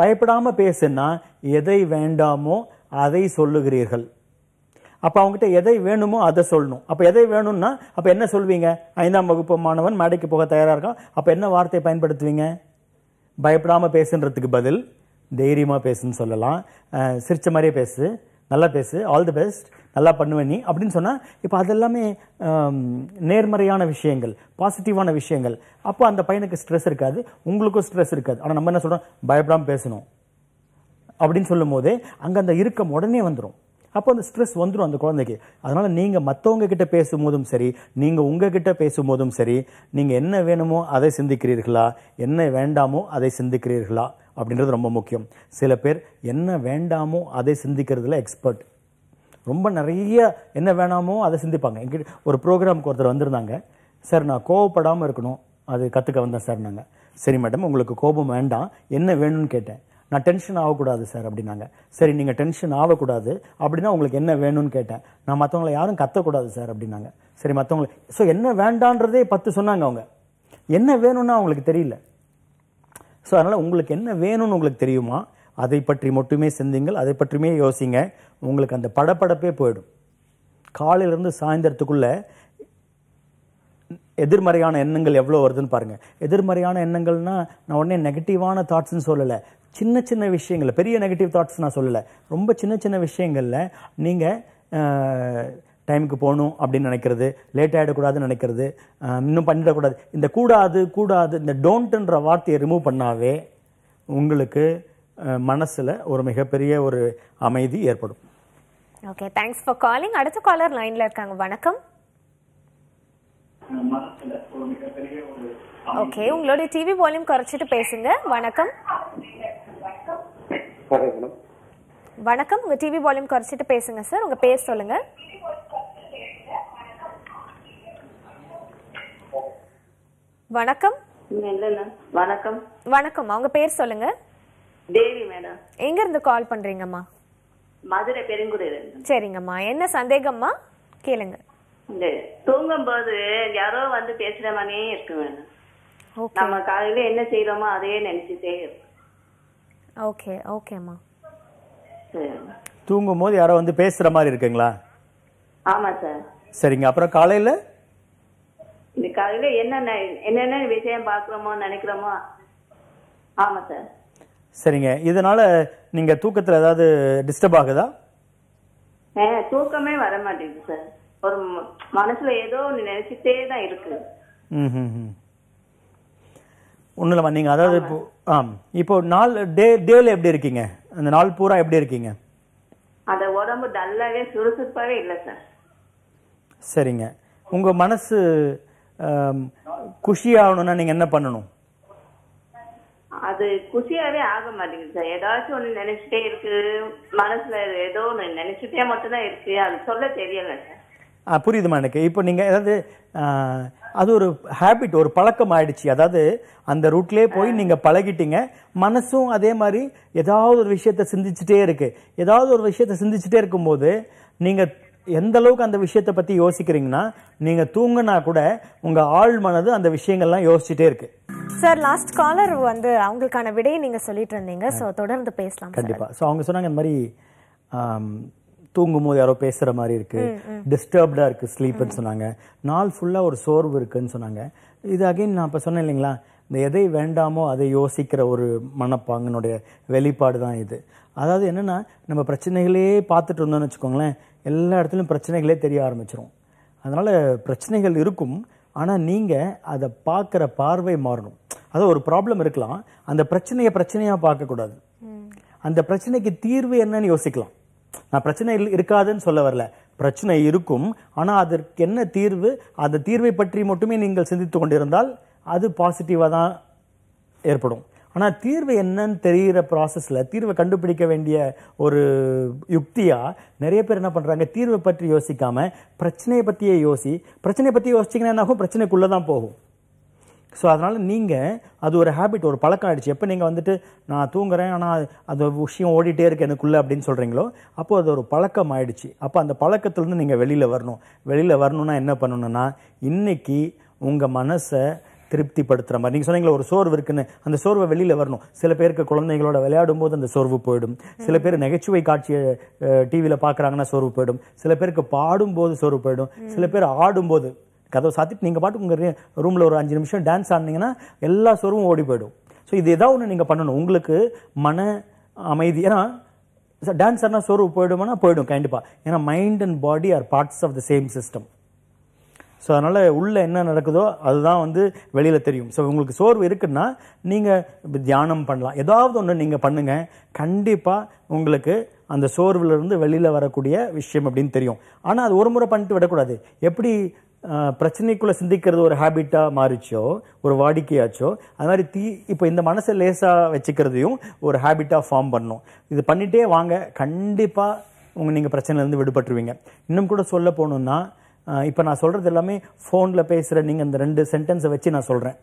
பயப்படாமல் பேசுன்னா எதை வேண்டாமோ அதை சொல்லுகிறீர்கள் அப்போ அவங்ககிட்ட எதை வேணுமோ அதை சொல்லணும் அப்போ எதை வேணும்னா அப்போ என்ன சொல்வீங்க ஐந்தாம் வகுப்பு மாணவன் மேடைக்கு போக தயாராக இருக்கான் அப்போ என்ன வார்த்தையை பயன்படுத்துவீங்க பயப்படாமல் பேசுன்றதுக்கு பதில் தைரியமாக பேசுன்னு சொல்லலாம் சிரித்த மாதிரியே பேசு நல்லா பேசு ஆல் தி பெஸ்ட் நல்லா பண்ணுவேன் நீ அப்படின்னு சொன்னால் இப்போ அதெல்லாமே நேர்மறையான விஷயங்கள் பாசிட்டிவான விஷயங்கள் அப்போ அந்த பையனுக்கு ஸ்ட்ரெஸ் இருக்காது உங்களுக்கும் ஸ்ட்ரெஸ் இருக்காது ஆனால் நம்ம என்ன சொல்கிறோம் பயப்படாமல் பேசணும் அப்படின்னு சொல்லும் போது அங்கே அந்த இறுக்கம் உடனே வந்துடும் அப்போ அந்த ஸ்ட்ரெஸ் வந்துடும் அந்த குழந்தைக்கு அதனால் நீங்கள் மற்றவங்க கிட்ட பேசும்போதும் சரி நீங்கள் உங்கள் கிட்ட பேசும்போதும் சரி நீங்கள் என்ன வேணுமோ அதை சிந்திக்கிறீர்களா என்ன வேண்டாமோ அதை சிந்திக்கிறீர்களா அப்படின்றது ரொம்ப முக்கியம் சில பேர் என்ன வேண்டாமோ அதை சிந்திக்கிறதுல எக்ஸ்பர்ட் ரொம்ப நிறைய என்ன வேணாமோ அதை சிந்திப்பாங்க எங்கிட்ட ஒரு ப்ரோக்ராமுக்கு ஒருத்தர் வந்திருந்தாங்க சார் நான் கோவப்படாமல் இருக்கணும் அது கற்றுக்க வந்தேன் சார் நாங்கள் சரி மேடம் உங்களுக்கு கோபம் வேண்டாம் என்ன வேணும்னு கேட்டேன் நான் டென்ஷன் ஆகக்கூடாது சார் அப்படின்னாங்க சரி நீங்கள் டென்ஷன் ஆகக்கூடாது அப்படின்னா உங்களுக்கு என்ன வேணும்னு கேட்டேன் நான் மற்றவங்களை யாரும் கத்தக்கூடாது சார் அப்படின்னாங்க சரி மற்றவங்களை ஸோ என்ன வேண்டான்றதே பத்து சொன்னாங்க அவங்க என்ன வேணும்னா அவங்களுக்கு தெரியல ஸோ அதனால் உங்களுக்கு என்ன வேணும்னு உங்களுக்கு தெரியுமா அதை பற்றி மட்டுமே சிந்திங்கள் அதை பற்றியுமே யோசிங்க உங்களுக்கு அந்த படப்படப்பே போயிடும் காலையிலேருந்து சாயந்தரத்துக்குள்ளே எதிர்மறையான எண்ணங்கள் எவ்வளோ வருதுன்னு பாருங்கள் எதிர்மறையான எண்ணங்கள்னால் நான் உடனே நெகட்டிவான தாட்ஸ்ன்னு சொல்லலை சின்ன சின்ன விஷயங்கள் பெரிய நெகட்டிவ் தாட்ஸ் நான் சொல்லலை ரொம்ப சின்ன சின்ன விஷயங்களில் நீங்கள் டைமுக்கு போகணும் அப்படின்னு நினைக்கிறது லேட் ஆகிடக்கூடாதுன்னு நினைக்கிறது இன்னும் பண்ணிடக்கூடாது இந்த கூடாது கூடாது இந்த டோன்ட்டுன்ற வார்த்தையை ரிமூவ் பண்ணாவே உங்களுக்கு மனசில் ஒரு மிகப்பெரிய ஒரு அமைதி ஏற்படும் ஓகே தேங்க்ஸ் ஃபார் காலிங் அடுத்த காலர் லைனில் இருக்காங்க வணக்கம் ஓகே உங்களுடைய டிவி வால்யூம் குறைச்சிட்டு பேசுங்க வணக்கம் வணக்கம் உங்க டிவி வால்யூம் குறைச்சிட்டு பேசுங்க சார் உங்க பேர் சொல்லுங்க வணக்கம் வணக்கம் வணக்கம் உங்க பேர் சொல்லுங்க தேவி மேடம் எங்க இருந்து கால் பண்றீங்கம்மா மதுரை பெருங்குடி சரிங்கம்மா என்ன சந்தேகம்மா கேளுங்க தூங்கும் போது யாரோ வந்து பேசுற மாதிரியே இருக்குங்க நம்ம காலையில என்ன செய்யறோமோ அதையே இருக்கும் ஓகே ஓகேம்மா தூங்கும் போது யாரோ வந்து பேசுற மாதிரி இருக்குங்களா ஆமா சார் சரிங்க அப்புறம் காலையில இந்த காலையில என்னென்ன என்னென்ன விஷயம் பாக்குறோமோ நினைக்கிறோமோ ஆமா சார் சரிங்க இதனால நீங்க தூக்கத்துல ஏதாவது டிஸ்டர்ப் ஆகுதா தூக்கமே வர மாட்டேங்குது சார் ஒரு மனசுல ஏதோ நினைச்சிட்டே தான் இருக்கு ஒன்றும் நீங்க அதாவது இப்போ ஆம் இப்போ நாள் டே டேல எப்படி இருக்கீங்க அந்த நாள் பூரா எப்படி இருக்கீங்க அந்த உடம்பு டல்லாவே சுறுசுறுப்பாகவே இல்லை சார் சரிங்க உங்க மனசு குஷி ஆகணும்னா நீங்க என்ன பண்ணணும் அது குஷியாவே ஆக மாட்டேங்குது சார் ஏதாச்சும் ஒண்ணு நினைச்சிட்டே இருக்கு மனசுல ஏதோ ஒன்று நினைச்சிட்டே மட்டும்தான் இருக்கு அது சொல்ல தெரியல சார் புரியுதுமா எனக்கு இப்போ நீங்கள் ஏதாவது அது ஒரு ஹேபிட் ஒரு பழக்கம் ஆயிடுச்சு அதாவது அந்த ரூட்லேயே போய் நீங்கள் பழகிட்டீங்க மனசும் அதே மாதிரி ஏதாவது ஒரு விஷயத்த சிந்திச்சுட்டே இருக்கு ஏதாவது ஒரு விஷயத்த சிந்திச்சுட்டே இருக்கும்போது நீங்கள் எந்த அளவுக்கு அந்த விஷயத்தை பற்றி யோசிக்கிறீங்கன்னா நீங்கள் தூங்கினா கூட உங்கள் ஆள் மனது அந்த விஷயங்கள்லாம் யோசிச்சுட்டே இருக்கு சார் லாஸ்ட் காலர் வந்து அவங்களுக்கான விடையை நீங்கள் சொல்லிட்டு இருந்தீங்க ஸோ தொடர்ந்து பேசலாம் கண்டிப்பாக ஸோ அவங்க சொன்னாங்க இந்த மாதிரி தூங்கும் போது யாரோ பேசுற மாதிரி இருக்கு டிஸ்டர்ப்டா இருக்கு ஸ்லீப்னு சொன்னாங்க நாள் ஃபுல்லா ஒரு சோர்வு இருக்குன்னு சொன்னாங்க இது அகைன் நான் இப்போ சொன்னேன் இல்லைங்களா இந்த எதை வேண்டாமோ அதை யோசிக்கிற ஒரு மனப்பாங்கனுடைய வெளிப்பாடு தான் இது அதாவது என்னென்னா நம்ம பிரச்சனைகளே பார்த்துட்டு இருந்தோம்னு வச்சுக்கோங்களேன் எல்லா இடத்துலையும் பிரச்சனைகளே தெரிய ஆரம்பிச்சிரும் அதனால் பிரச்சனைகள் இருக்கும் ஆனால் நீங்கள் அதை பார்க்குற பார்வை மாறணும் அதாவது ஒரு ப்ராப்ளம் இருக்கலாம் அந்த பிரச்சனையை பிரச்சனையாக பார்க்கக்கூடாது அந்த பிரச்சனைக்கு தீர்வு என்னன்னு யோசிக்கலாம் நான் பிரச்சனை இருக்காதுன்னு சொல்ல வரல பிரச்சனை இருக்கும் ஆனால் அதற்கு என்ன தீர்வு அந்த தீர்வை பற்றி மட்டுமே நீங்கள் சிந்தித்து கொண்டிருந்தால் அது பாசிட்டிவாக தான் ஏற்படும் ஆனால் தீர்வு என்னன்னு தெரிகிற ப்ராசஸில் தீர்வை கண்டுபிடிக்க வேண்டிய ஒரு யுக்தியாக நிறைய பேர் என்ன பண்ணுறாங்க தீர்வை பற்றி யோசிக்காமல் பிரச்சனையை பற்றியே யோசி பிரச்சனையை பற்றி யோசிச்சிங்கன்னா என்ன ஆகும் பிரச்சனைக்குள்ளே தான் போகும் ஸோ அதனால் நீங்கள் அது ஒரு ஹேபிட் ஒரு பழக்கம் ஆகிடுச்சு எப்போ நீங்கள் வந்துட்டு நான் தூங்குறேன் ஆனால் அது விஷயம் ஓடிட்டே இருக்கு எனக்குள்ளே அப்படின்னு சொல்கிறீங்களோ அப்போது அது ஒரு பழக்கம் ஆகிடுச்சு அப்போ அந்த பழக்கத்துலேருந்து நீங்கள் வெளியில் வரணும் வெளியில் வரணும்னா என்ன பண்ணணும்னா இன்றைக்கி உங்கள் மனசை திருப்திப்படுத்துகிற மாதிரி நீங்கள் சொன்னீங்களா ஒரு சோர்வு இருக்குன்னு அந்த சோர்வை வெளியில் வரணும் சில பேருக்கு குழந்தைங்களோட விளையாடும் போது அந்த சோர்வு போயிடும் சில பேர் நகைச்சுவை காட்சியை டிவியில் பார்க்குறாங்கன்னா சோர்வு போயிடும் சில பேருக்கு பாடும்போது சோர்வு போயிடும் சில பேர் ஆடும்போது கதவை சாத்திட்டு நீங்கள் பாட்டு உங்கள் ரூமில் ஒரு அஞ்சு நிமிஷம் டான்ஸ் ஆனீங்கன்னா எல்லா சொருவும் ஓடி போயிடும் ஸோ இது ஏதாவது ஒன்று நீங்கள் பண்ணணும் உங்களுக்கு மன அமைதி ஏன்னா டான்ஸ் ஆனால் சோறு போயிடுமானா போயிடும் கண்டிப்பாக ஏன்னா mind and body are parts of the same system so அதனால் உள்ளே என்ன நடக்குதோ அதுதான் வந்து வெளியில் தெரியும் ஸோ உங்களுக்கு சோர்வு இருக்குன்னா நீங்கள் தியானம் பண்ணலாம் ஏதாவது ஒன்று நீங்கள் பண்ணுங்கள் கண்டிப்பாக உங்களுக்கு அந்த சோர்வுலேருந்து வெளியில் வரக்கூடிய விஷயம் அப்படின்னு தெரியும் ஆனால் அது ஒரு முறை பண்ணிட்டு விடக்கூடாது எப்படி பிரச்சனைக்குள்ளே சிந்திக்கிறது ஒரு ஹேபிட்டாக மாறிச்சோ ஒரு வாடிக்கையாச்சோ அது மாதிரி தீ இப்போ இந்த மனசை லேசாக வச்சுக்கிறதையும் ஒரு ஹேபிட்டாக ஃபார்ம் பண்ணும் இது பண்ணிகிட்டே வாங்க கண்டிப்பாக உங்கள் நீங்கள் பிரச்சனையிலேருந்து விடுபட்டுருவீங்க இன்னும் கூட சொல்ல போகணுன்னா இப்போ நான் சொல்கிறது எல்லாமே ஃபோனில் பேசுகிற நீங்கள் இந்த ரெண்டு சென்டென்ஸை வச்சு நான் சொல்கிறேன்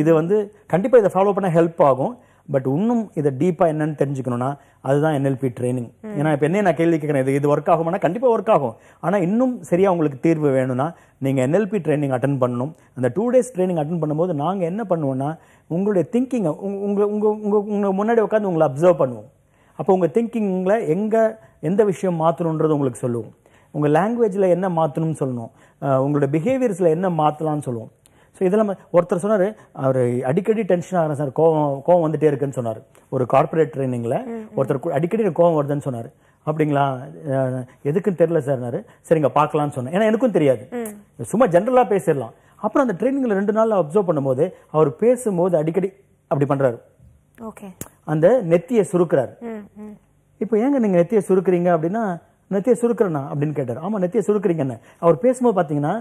இது வந்து கண்டிப்பாக இதை ஃபாலோ பண்ண ஹெல்ப் ஆகும் பட் இன்னும் இதை டீப்பாக என்னன்னு தெரிஞ்சுக்கணும்னா அதுதான் என்எல்பி ட்ரைனிங் ஏன்னா இப்போ என்ன நான் கேள்வி கேட்குறேன் இது இது ஒர்க் ஆகும்னா கண்டிப்பாக ஒர்க் ஆகும் ஆனால் இன்னும் சரியாக உங்களுக்கு தீர்வு வேணும்னா நீங்கள் என்எல்பி ட்ரைனிங் அட்டன் பண்ணணும் அந்த டூ டேஸ் ட்ரைனிங் அட்டன் பண்ணும்போது நாங்கள் என்ன பண்ணுவோம்னா உங்களுடைய திங்கிங்கை உங்கள் உங்கள் உங்கள் உங்கள் முன்னாடி உட்காந்து உங்களை அப்சர்வ் பண்ணுவோம் அப்போ உங்கள் திங்கிங்கில் எங்கே எந்த விஷயம் மாற்றணுன்றது உங்களுக்கு சொல்லுவோம் உங்கள் லாங்குவேஜில் என்ன மாற்றணும்னு சொல்லணும் உங்களோட பிஹேவியர்ஸில் என்ன மாற்றலாம்னு சொல்லுவோம் ஸோ இதில் ஒருத்தர் சொன்னார் அவர் அடிக்கடி டென்ஷன் ஆகிற சார் கோவம் கோவம் வந்துட்டே இருக்குன்னு சொன்னார் ஒரு கார்பரேட் ட்ரைனிங்கில் ஒருத்தர் அடிக்கடி கோவம் வருதுன்னு சொன்னார் அப்படிங்களா எதுக்குன்னு தெரியல சார்னாரு சரிங்க பார்க்கலாம்னு சொன்னேன் ஏன்னா எனக்கும் தெரியாது சும்மா ஜென்ரலாக பேசிடலாம் அப்புறம் அந்த ட்ரைனிங்கில் ரெண்டு நாள் அப்சர்வ் பண்ணும்போது அவர் பேசும்போது அடிக்கடி அப்படி பண்ணுறாரு அந்த நெத்தியை சுருக்கிறார் இப்போ ஏங்க நீங்கள் நெத்தியை சுருக்குறீங்க அப்படின்னா நெத்தியை சுருக்குறேண்ணா அப்படின்னு கேட்டார் ஆமாம் நெத்தியை சுருக்குறீங்கன்னு அவர் பேசும்போது பார்த்தீங்கன்னா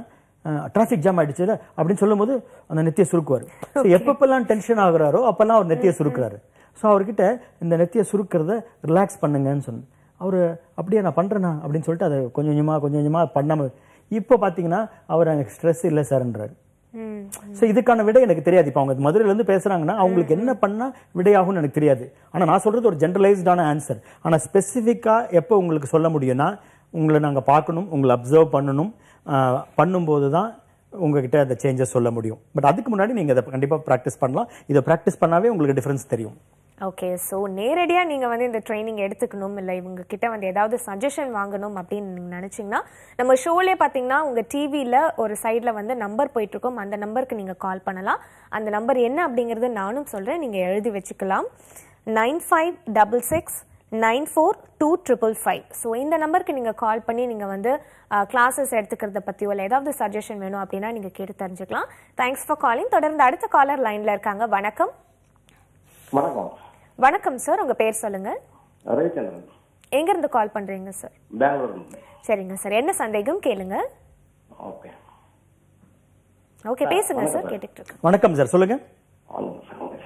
டிராஃபிக் ஜாம் ஆயிடுச்சு அப்படின்னு சொல்லும்போது அந்த நெத்தியை சுருக்குவார் ஸோ எப்பப்பெல்லாம் டென்ஷன் ஆகுறாரோ அப்பெல்லாம் அவர் நெத்தியை சுருக்குறாரு ஸோ அவர்கிட்ட இந்த நெத்தியை சுருக்கிறத ரிலாக்ஸ் பண்ணுங்கன்னு சொன்னேன் அவர் அப்படியே நான் பண்ணுறேண்ணா அப்படின்னு சொல்லிட்டு அதை கொஞ்சம் கொஞ்சமாக கொஞ்சம் கொஞ்சமாக பண்ணாமல் இப்போ பார்த்தீங்கன்னா அவர் எனக்கு ஸ்ட்ரெஸ் இல்லை சார்ன்றாரு ஸோ இதுக்கான விடை எனக்கு தெரியாது இப்போ அவங்க மதுரையிலேருந்து பேசுகிறாங்கன்னா அவங்களுக்கு என்ன பண்ணால் விடையாகும்னு எனக்கு தெரியாது ஆனால் நான் சொல்கிறது ஒரு ஜென்ரலைஸ்டான ஆன்சர் ஆனால் ஸ்பெசிஃபிக்காக எப்போ உங்களுக்கு சொல்ல முடியும்னா உங்களை நாங்கள் பார்க்கணும் உங்களை அப்சர்வ் பண்ணணும் பண்ணும்போது தான் உங்ககிட்ட அந்த சேஞ்சஸ் சொல்ல முடியும் பட் அதுக்கு முன்னாடி நீங்கள் அதை கண்டிப்பாக ப்ராக்டிஸ் பண்ணலாம் இதை ப்ராக்டிஸ் பண்ணாவே உங்களுக்கு டிஃப்ரென்ஸ் தெரியும் ஓகே ஸோ நேரடியாக நீங்கள் வந்து இந்த ட்ரைனிங் எடுத்துக்கணும் இல்லை இவங்க கிட்ட வந்து ஏதாவது சஜஷன் வாங்கணும் அப்படின்னு நீங்கள் நினச்சிங்கன்னா நம்ம ஷோலே பார்த்தீங்கன்னா உங்கள் டிவியில் ஒரு சைடில் வந்து நம்பர் போயிட்டுருக்கோம் அந்த நம்பருக்கு நீங்கள் கால் பண்ணலாம் அந்த நம்பர் என்ன அப்படிங்கிறது நானும் சொல்கிறேன் நீங்கள் எழுதி வச்சுக்கலாம் nine five double six nine four two triple five so இந்த நம்பருக்கு நீங்கள் கால் பண்ணி நீங்கள் வந்து கிளாஸஸ் எடுத்துக்கிறத பற்றியோ இல்லை ஏதாவது சஜஷன் வேணும் அப்படின்னா நீங்கள் கேட்டு தெரிஞ்சுக்கலாம் தேங்க்ஸ் ஃபார் காலிங் தொடர்ந்து அடுத்த காலர் லைனில் இருக்காங்க வணக்கம் வணக்கம் வணக்கம் சார் உங்கள் பேர் சொல்லுங்கள் எங்கேருந்து கால் பண்ணுறீங்க சார் பெங்களூர் சரிங்க சார் என்ன சந்தேகம் கேளுங்க ஓகே ஓகே பேசுங்க சார் கேட்டுட்டு வணக்கம் சார் சொல்லுங்க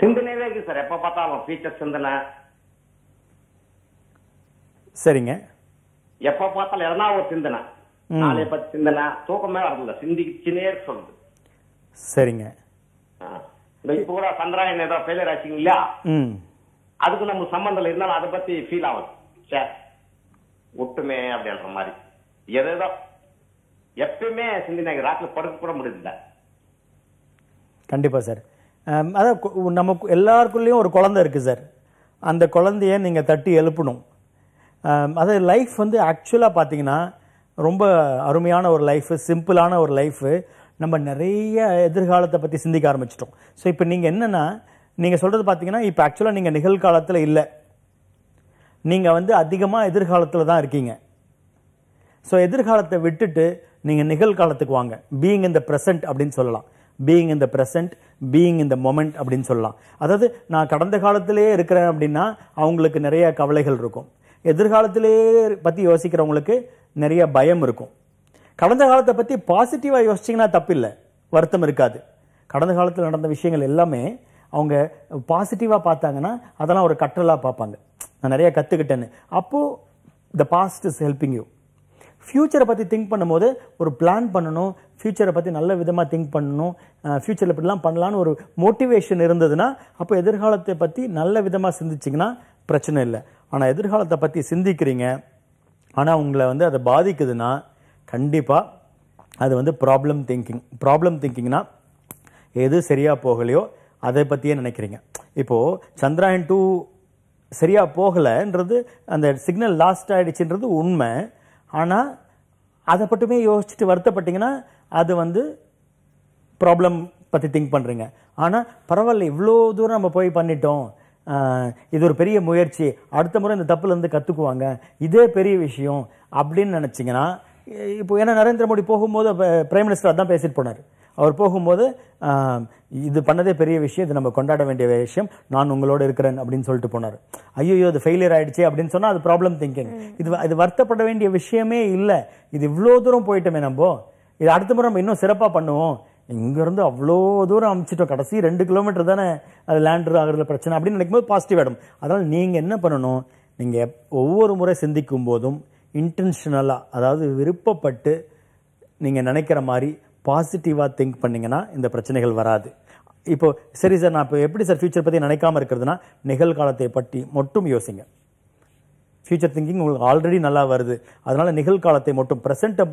சிந்தனையே இருக்கு சார் எப்ப பார்த்தாலும் ஃபீச்சர் சிந்தனை சரிங்க எப்ப பார்த்தாலும் எதனா ஒரு சிந்தனை நாளைய பத்தி சிந்தனை தூக்கமே வரல சிந்திச்சுனே சொல்லுது சரிங்க இப்ப கூட சந்திராயன் ஏதோ ஃபெயிலியர் ஆச்சுங்க இல்லையா அதுக்கு நம்ம சம்பந்தம் இருந்தாலும் அதை பத்தி ஃபீல் ஆகும் சே ஒட்டுமே அப்படின்ற மாதிரி எதோ எப்பயுமே சிந்தினை ராத்திரி படுக்க கூட முடியல கண்டிப்பா சார் அதான் நமக்கு எல்லாருக்குள்ளேயும் ஒரு குழந்தை இருக்கு சார் அந்த குழந்தைய நீங்க தட்டி எழுப்பணும் அது லைஃப் வந்து ஆக்சுவலாக பார்த்தீங்கன்னா ரொம்ப அருமையான ஒரு லைஃபு சிம்பிளான ஒரு லைஃபு நம்ம நிறைய எதிர்காலத்தை பற்றி சிந்திக்க ஆரம்பிச்சிட்டோம் ஸோ இப்போ நீங்கள் என்னென்னா நீங்கள் சொல்கிறது பார்த்தீங்கன்னா இப்போ ஆக்சுவலாக நீங்கள் நிகழ்காலத்தில் இல்லை நீங்கள் வந்து அதிகமாக எதிர்காலத்தில் தான் இருக்கீங்க ஸோ எதிர்காலத்தை விட்டுட்டு நீங்கள் நிகழ்காலத்துக்கு வாங்க பீயிங் இந்த ப்ரெசன்ட் அப்படின்னு சொல்லலாம் பீயிங் இந்த ப்ரெசன்ட் பீயிங் இந்த மொமெண்ட் அப்படின்னு சொல்லலாம் அதாவது நான் கடந்த காலத்திலே இருக்கிறேன் அப்படின்னா அவங்களுக்கு நிறைய கவலைகள் இருக்கும் எதிர்காலத்திலே பற்றி யோசிக்கிறவங்களுக்கு நிறைய பயம் இருக்கும் கடந்த காலத்தை பற்றி பாசிட்டிவாக யோசிச்சிங்கன்னா தப்பில்லை வருத்தம் இருக்காது கடந்த காலத்தில் நடந்த விஷயங்கள் எல்லாமே அவங்க பாசிட்டிவாக பார்த்தாங்கன்னா அதெல்லாம் ஒரு கற்றலாக பார்ப்பாங்க நான் நிறையா கற்றுக்கிட்டேன்னு அப்போது the past is helping you ஃப்யூச்சரை பற்றி திங்க் பண்ணும்போது ஒரு பிளான் பண்ணணும் ஃப்யூச்சரை பற்றி நல்ல விதமாக திங்க் பண்ணணும் ஃப்யூச்சரில் இப்படிலாம் பண்ணலான்னு ஒரு மோட்டிவேஷன் இருந்ததுன்னா அப்போ எதிர்காலத்தை பற்றி நல்ல விதமாக சிந்திச்சிங்கன்னா பிரச்சனை இல்லை ஆனால் எதிர்காலத்தை பற்றி சிந்திக்கிறீங்க ஆனால் உங்களை வந்து அதை பாதிக்குதுன்னா கண்டிப்பாக அது வந்து ப்ராப்ளம் திங்கிங் ப்ராப்ளம் திங்கிங்னா எது சரியாக போகலையோ அதை பற்றியே நினைக்கிறீங்க இப்போது சந்திராயன் டூ சரியாக போகலைன்றது அந்த சிக்னல் லாஸ்ட் ஆகிடுச்சுன்றது உண்மை ஆனால் அதை மட்டுமே யோசிச்சுட்டு வருத்தப்பட்டிங்கன்னா அது வந்து ப்ராப்ளம் பற்றி திங்க் பண்ணுறீங்க ஆனால் பரவாயில்ல இவ்வளோ தூரம் நம்ம போய் பண்ணிட்டோம் இது ஒரு பெரிய முயற்சி அடுத்த முறை இந்த தப்புலேருந்து கற்றுக்குவாங்க இதே பெரிய விஷயம் அப்படின்னு நினச்சிங்கன்னா இப்போ ஏன்னா நரேந்திர மோடி போகும்போது பிரைம் மினிஸ்டர் தான் பேசிட்டு போனார் அவர் போகும்போது இது பண்ணதே பெரிய விஷயம் இது நம்ம கொண்டாட வேண்டிய விஷயம் நான் உங்களோட இருக்கிறேன் அப்படின்னு சொல்லிட்டு போனார் ஐயோ இது ஃபெயிலியர் ஆயிடுச்சு அப்படின்னு சொன்னால் அது ப்ராப்ளம் திங்கிங் இது இது வருத்தப்பட வேண்டிய விஷயமே இல்லை இது இவ்வளோ தூரம் போயிட்டோமே நம்ம இது அடுத்த முறை நம்ம இன்னும் சிறப்பாக பண்ணுவோம் இங்கேருந்து அவ்வளோ தூரம் அமுச்சிட்டோம் கடைசி ரெண்டு கிலோமீட்டர் தானே அது லேண்டர் ஆகிறது பிரச்சனை அப்படின்னு நினைக்கும்போது பாசிட்டிவ் ஆகிடும் அதனால் நீங்கள் என்ன பண்ணணும் நீங்கள் ஒவ்வொரு முறை சிந்திக்கும் போதும் இன்டென்ஷனலாக அதாவது விருப்பப்பட்டு நீங்கள் நினைக்கிற மாதிரி பாசிட்டிவாக திங்க் பண்ணிங்கன்னா இந்த பிரச்சனைகள் வராது இப்போ சரி சார் நான் இப்போ எப்படி சார் ஃபியூச்சர் பற்றி நினைக்காமல் இருக்கிறதுனா நிகழ்காலத்தை பற்றி மட்டும் யோசிங்க ஃபியூச்சர் திங்கிங் உங்களுக்கு ஆல்ரெடி நல்லா வருது அதனால் நிகழ்காலத்தை மட்டும் ப்ரெசென்ட்டை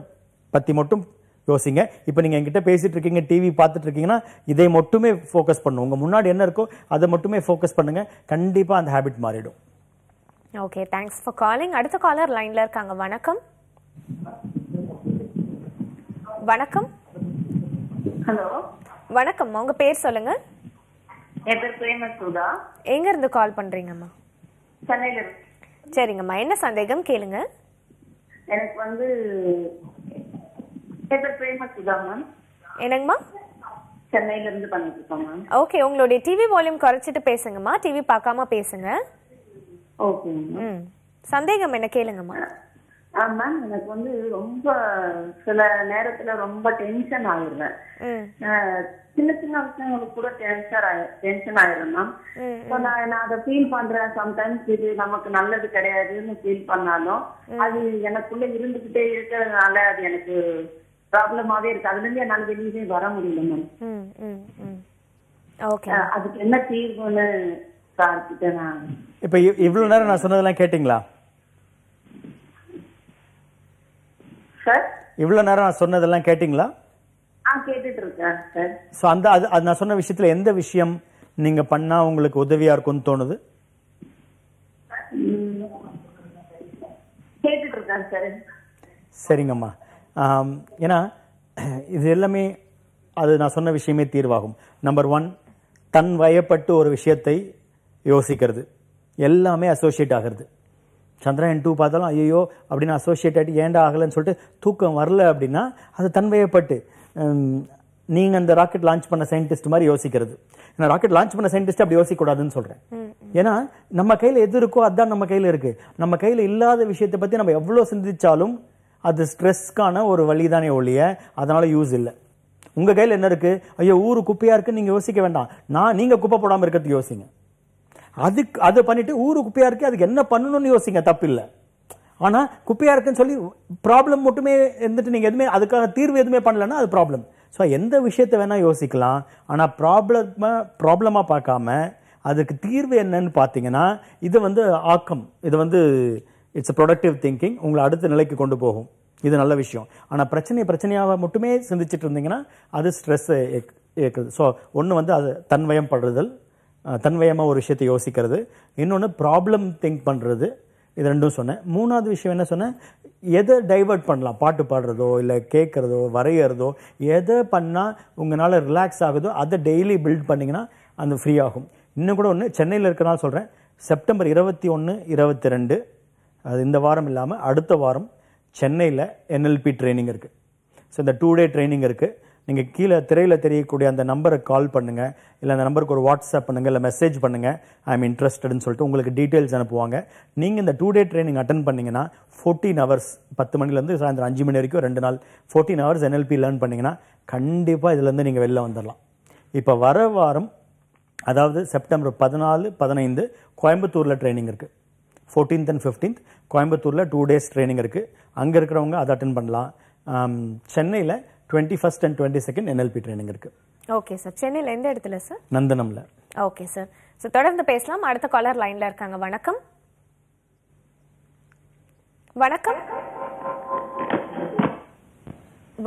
பற்றி மட்டும் யோசிங்க இப்போ நீங்கள் என்கிட்ட பேசிகிட்டு இருக்கீங்க டிவி பார்த்துட்டு இருக்கீங்கன்னா இதை மட்டுமே ஃபோக்கஸ் பண்ணும் உங்கள் முன்னாடி என்ன இருக்கோ அதை மட்டுமே ஃபோக்கஸ் பண்ணுங்கள் கண்டிப்பாக அந்த ஹேபிட் மாறிடும் ஓகே தேங்க்ஸ் ஃபார் காலிங் அடுத்த காலர் லைனில் இருக்காங்க வணக்கம் வணக்கம் ஹலோ வணக்கம் உங்க பேர் சொல்லுங்க எங்க இருந்து கால் பண்றீங்கம்மா சென்னையில சரிங்கம்மா என்ன சந்தேகம் கேளுங்க எனக்கு வந்து என்னங்கம்மா சென்னையில இருந்து பண்ணிட்டு இருக்கோம் மேம் ஓகே உங்களுடைய டிவி வால்யூம் குறைச்சிட்டு பேசுங்கம்மா டிவி பார்க்காம பேசுங்க ஓகே சந்தேகம் என்ன கேளுங்கம்மா மேம் எனக்கு வந்து ரொம்ப சில நேரத்துல ரொம்ப டென்ஷன் ஆயிடுவேன் சின்ன சின்ன விஷயங்களுக்கு கூட டென்ஷன் ஆயி டென்ஷன் ஆயிரும் மேம் இப்போ நான் நான் அதை ஃபீல் பண்றேன் சம்டைம்ஸ் இது நமக்கு நல்லது கிடையாதுன்னு ஃபீல் பண்ணாலும் அது எனக்குள்ள இருந்துகிட்டே இருக்கிறதுனால அது எனக்கு ப்ராப்ளமாவே இருக்கு அதுல இருந்து என்னால வெளியே வர முடியல மேம் அதுக்கு என்ன தீர்வுன்னு இப்ப இவ்வளவு நேரம் நான் சொன்னதெல்லாம் கேட்டீங்களா சார் இவ்வளவு நேரம் நான் சொன்னதெல்லாம் கேட்டீங்களா சோ அந்த அது அது நான் சொன்ன விஷயத்துல எந்த விஷயம் நீங்க பண்ணா உங்களுக்கு உதவியா இருக்கும்னு தோணுது சரிங்கம்மா ஏன்னா இது எல்லாமே அது நான் சொன்ன விஷயமே தீர்வாகும் நம்பர் ஒன் தன் வயப்பட்டு ஒரு விஷயத்தை யோசிக்கிறது எல்லாமே அசோசியேட் ஆகிறது சந்திரன் டூ பார்த்தாலும் ஐயோ அப்படின்னு அசோசியேட் ஆகிட்டு ஏண்டா ஆகலைன்னு சொல்லிட்டு தூக்கம் வரல அப்படின்னா அது தன்வயப்பட்டு நீங்கள் அந்த ராக்கெட் லான்ச் பண்ண சயின்டிஸ்ட் மாதிரி யோசிக்கிறது ஏன்னா ராக்கெட் லான்ச் பண்ண சயின்டிஸ்ட் அப்படி யோசிக்கக்கூடாதுன்னு சொல்கிறேன் ஏன்னா நம்ம கையில் எது இருக்கோ அதுதான் நம்ம கையில் இருக்குது நம்ம கையில் இல்லாத விஷயத்தை பற்றி நம்ம எவ்வளோ சிந்தித்தாலும் அது ஸ்ட்ரெஸ்க்கான ஒரு வழி தானே ஒழிய அதனால் யூஸ் இல்லை உங்கள் கையில் என்ன இருக்குது ஐயோ ஊர் குப்பையாக இருக்குன்னு நீங்கள் யோசிக்க வேண்டாம் நான் நீங்கள் குப்பை போடாமல் இருக்கிறதுக்கு யோசிங்க அதுக்கு அதை பண்ணிவிட்டு ஊர் குப்பையாக இருக்குது அதுக்கு என்ன பண்ணணும்னு யோசிங்க தப்பு இல்லை ஆனால் குப்பையாக இருக்குன்னு சொல்லி ப்ராப்ளம் மட்டுமே இருந்துட்டு நீங்கள் எதுவுமே அதுக்காக தீர்வு எதுவுமே பண்ணலன்னா அது ப்ராப்ளம் ஸோ எந்த விஷயத்தை வேணால் யோசிக்கலாம் ஆனால் ப்ராப்ளமா ப்ராப்ளமாக பார்க்காம அதுக்கு தீர்வு என்னன்னு பார்த்தீங்கன்னா இது வந்து ஆக்கம் இது வந்து இட்ஸ் ப்ரொடக்டிவ் திங்கிங் உங்களை அடுத்த நிலைக்கு கொண்டு போகும் இது நல்ல விஷயம் ஆனால் பிரச்சனை பிரச்சனையாக மட்டுமே சிந்திச்சுட்டு இருந்தீங்கன்னா அது ஸ்ட்ரெஸ்ஸை ஏற்குது ஸோ ஒன்று வந்து அது தன்வயம் படுறதல் தன்வயமாக ஒரு விஷயத்தை யோசிக்கிறது இன்னொன்று ப்ராப்ளம் திங்க் பண்ணுறது இது ரெண்டும் சொன்னேன் மூணாவது விஷயம் என்ன சொன்னேன் எதை டைவெர்ட் பண்ணலாம் பாட்டு பாடுறதோ இல்லை கேட்குறதோ வரைகிறதோ எதை பண்ணால் உங்களால் ரிலாக்ஸ் ஆகுதோ அதை டெய்லி பில்ட் பண்ணிங்கன்னா அந்த ஃப்ரீ ஆகும் இன்னும் கூட ஒன்று சென்னையில் இருக்கிறனால சொல்கிறேன் செப்டம்பர் இருபத்தி ஒன்று இருபத்தி ரெண்டு அது இந்த வாரம் இல்லாமல் அடுத்த வாரம் சென்னையில் என்எல்பி ட்ரைனிங் இருக்குது ஸோ இந்த டூ டே ட்ரைனிங் இருக்குது நீங்கள் கீழே திரையில் தெரியக்கூடிய அந்த நம்பரை கால் பண்ணுங்கள் இல்லை அந்த நம்பருக்கு ஒரு வாட்ஸ்அப் பண்ணுங்கள் இல்லை மெசேஜ் பண்ணுங்கள் ஐ ஆம் இன்ட்ரெஸ்டட்னு சொல்லிட்டு உங்களுக்கு டீட்டெயில்ஸ் அனுப்புவாங்க நீங்கள் இந்த டூ டே ட்ரைனிங் அட்டன் பண்ணிங்கன்னா ஃபோர்டீன் ஹவர்ஸ் பத்து மணிலேருந்து சாயந்தரம் அஞ்சு மணி வரைக்கும் ரெண்டு நாள் ஃபோர்டீன் ஹவர்ஸ் என்எல்பி லேர்ன் பண்ணிங்கன்னா கண்டிப்பாக இதுலேருந்து நீங்கள் வெளில வந்துடலாம் இப்போ வர வாரம் அதாவது செப்டம்பர் பதினாலு பதினைந்து கோயம்புத்தூரில் ட்ரைனிங் இருக்குது ஃபோர்டீன்த் அண்ட் ஃபிஃப்டீன்த் கோயம்புத்தூரில் டூ டேஸ் ட்ரைனிங் இருக்குது அங்கே இருக்கிறவங்க அதை அட்டன் பண்ணலாம் சென்னையில் twenty first and twenty second NLP training இருக்குது ஓகே சார் சென்னையில் எந்த இடத்துல சார் நந்தனமில் ஓகே சார் ஸோ தொடர்ந்து பேசலாம் அடுத்த காலர் லைனில் இருக்காங்க வணக்கம் வணக்கம்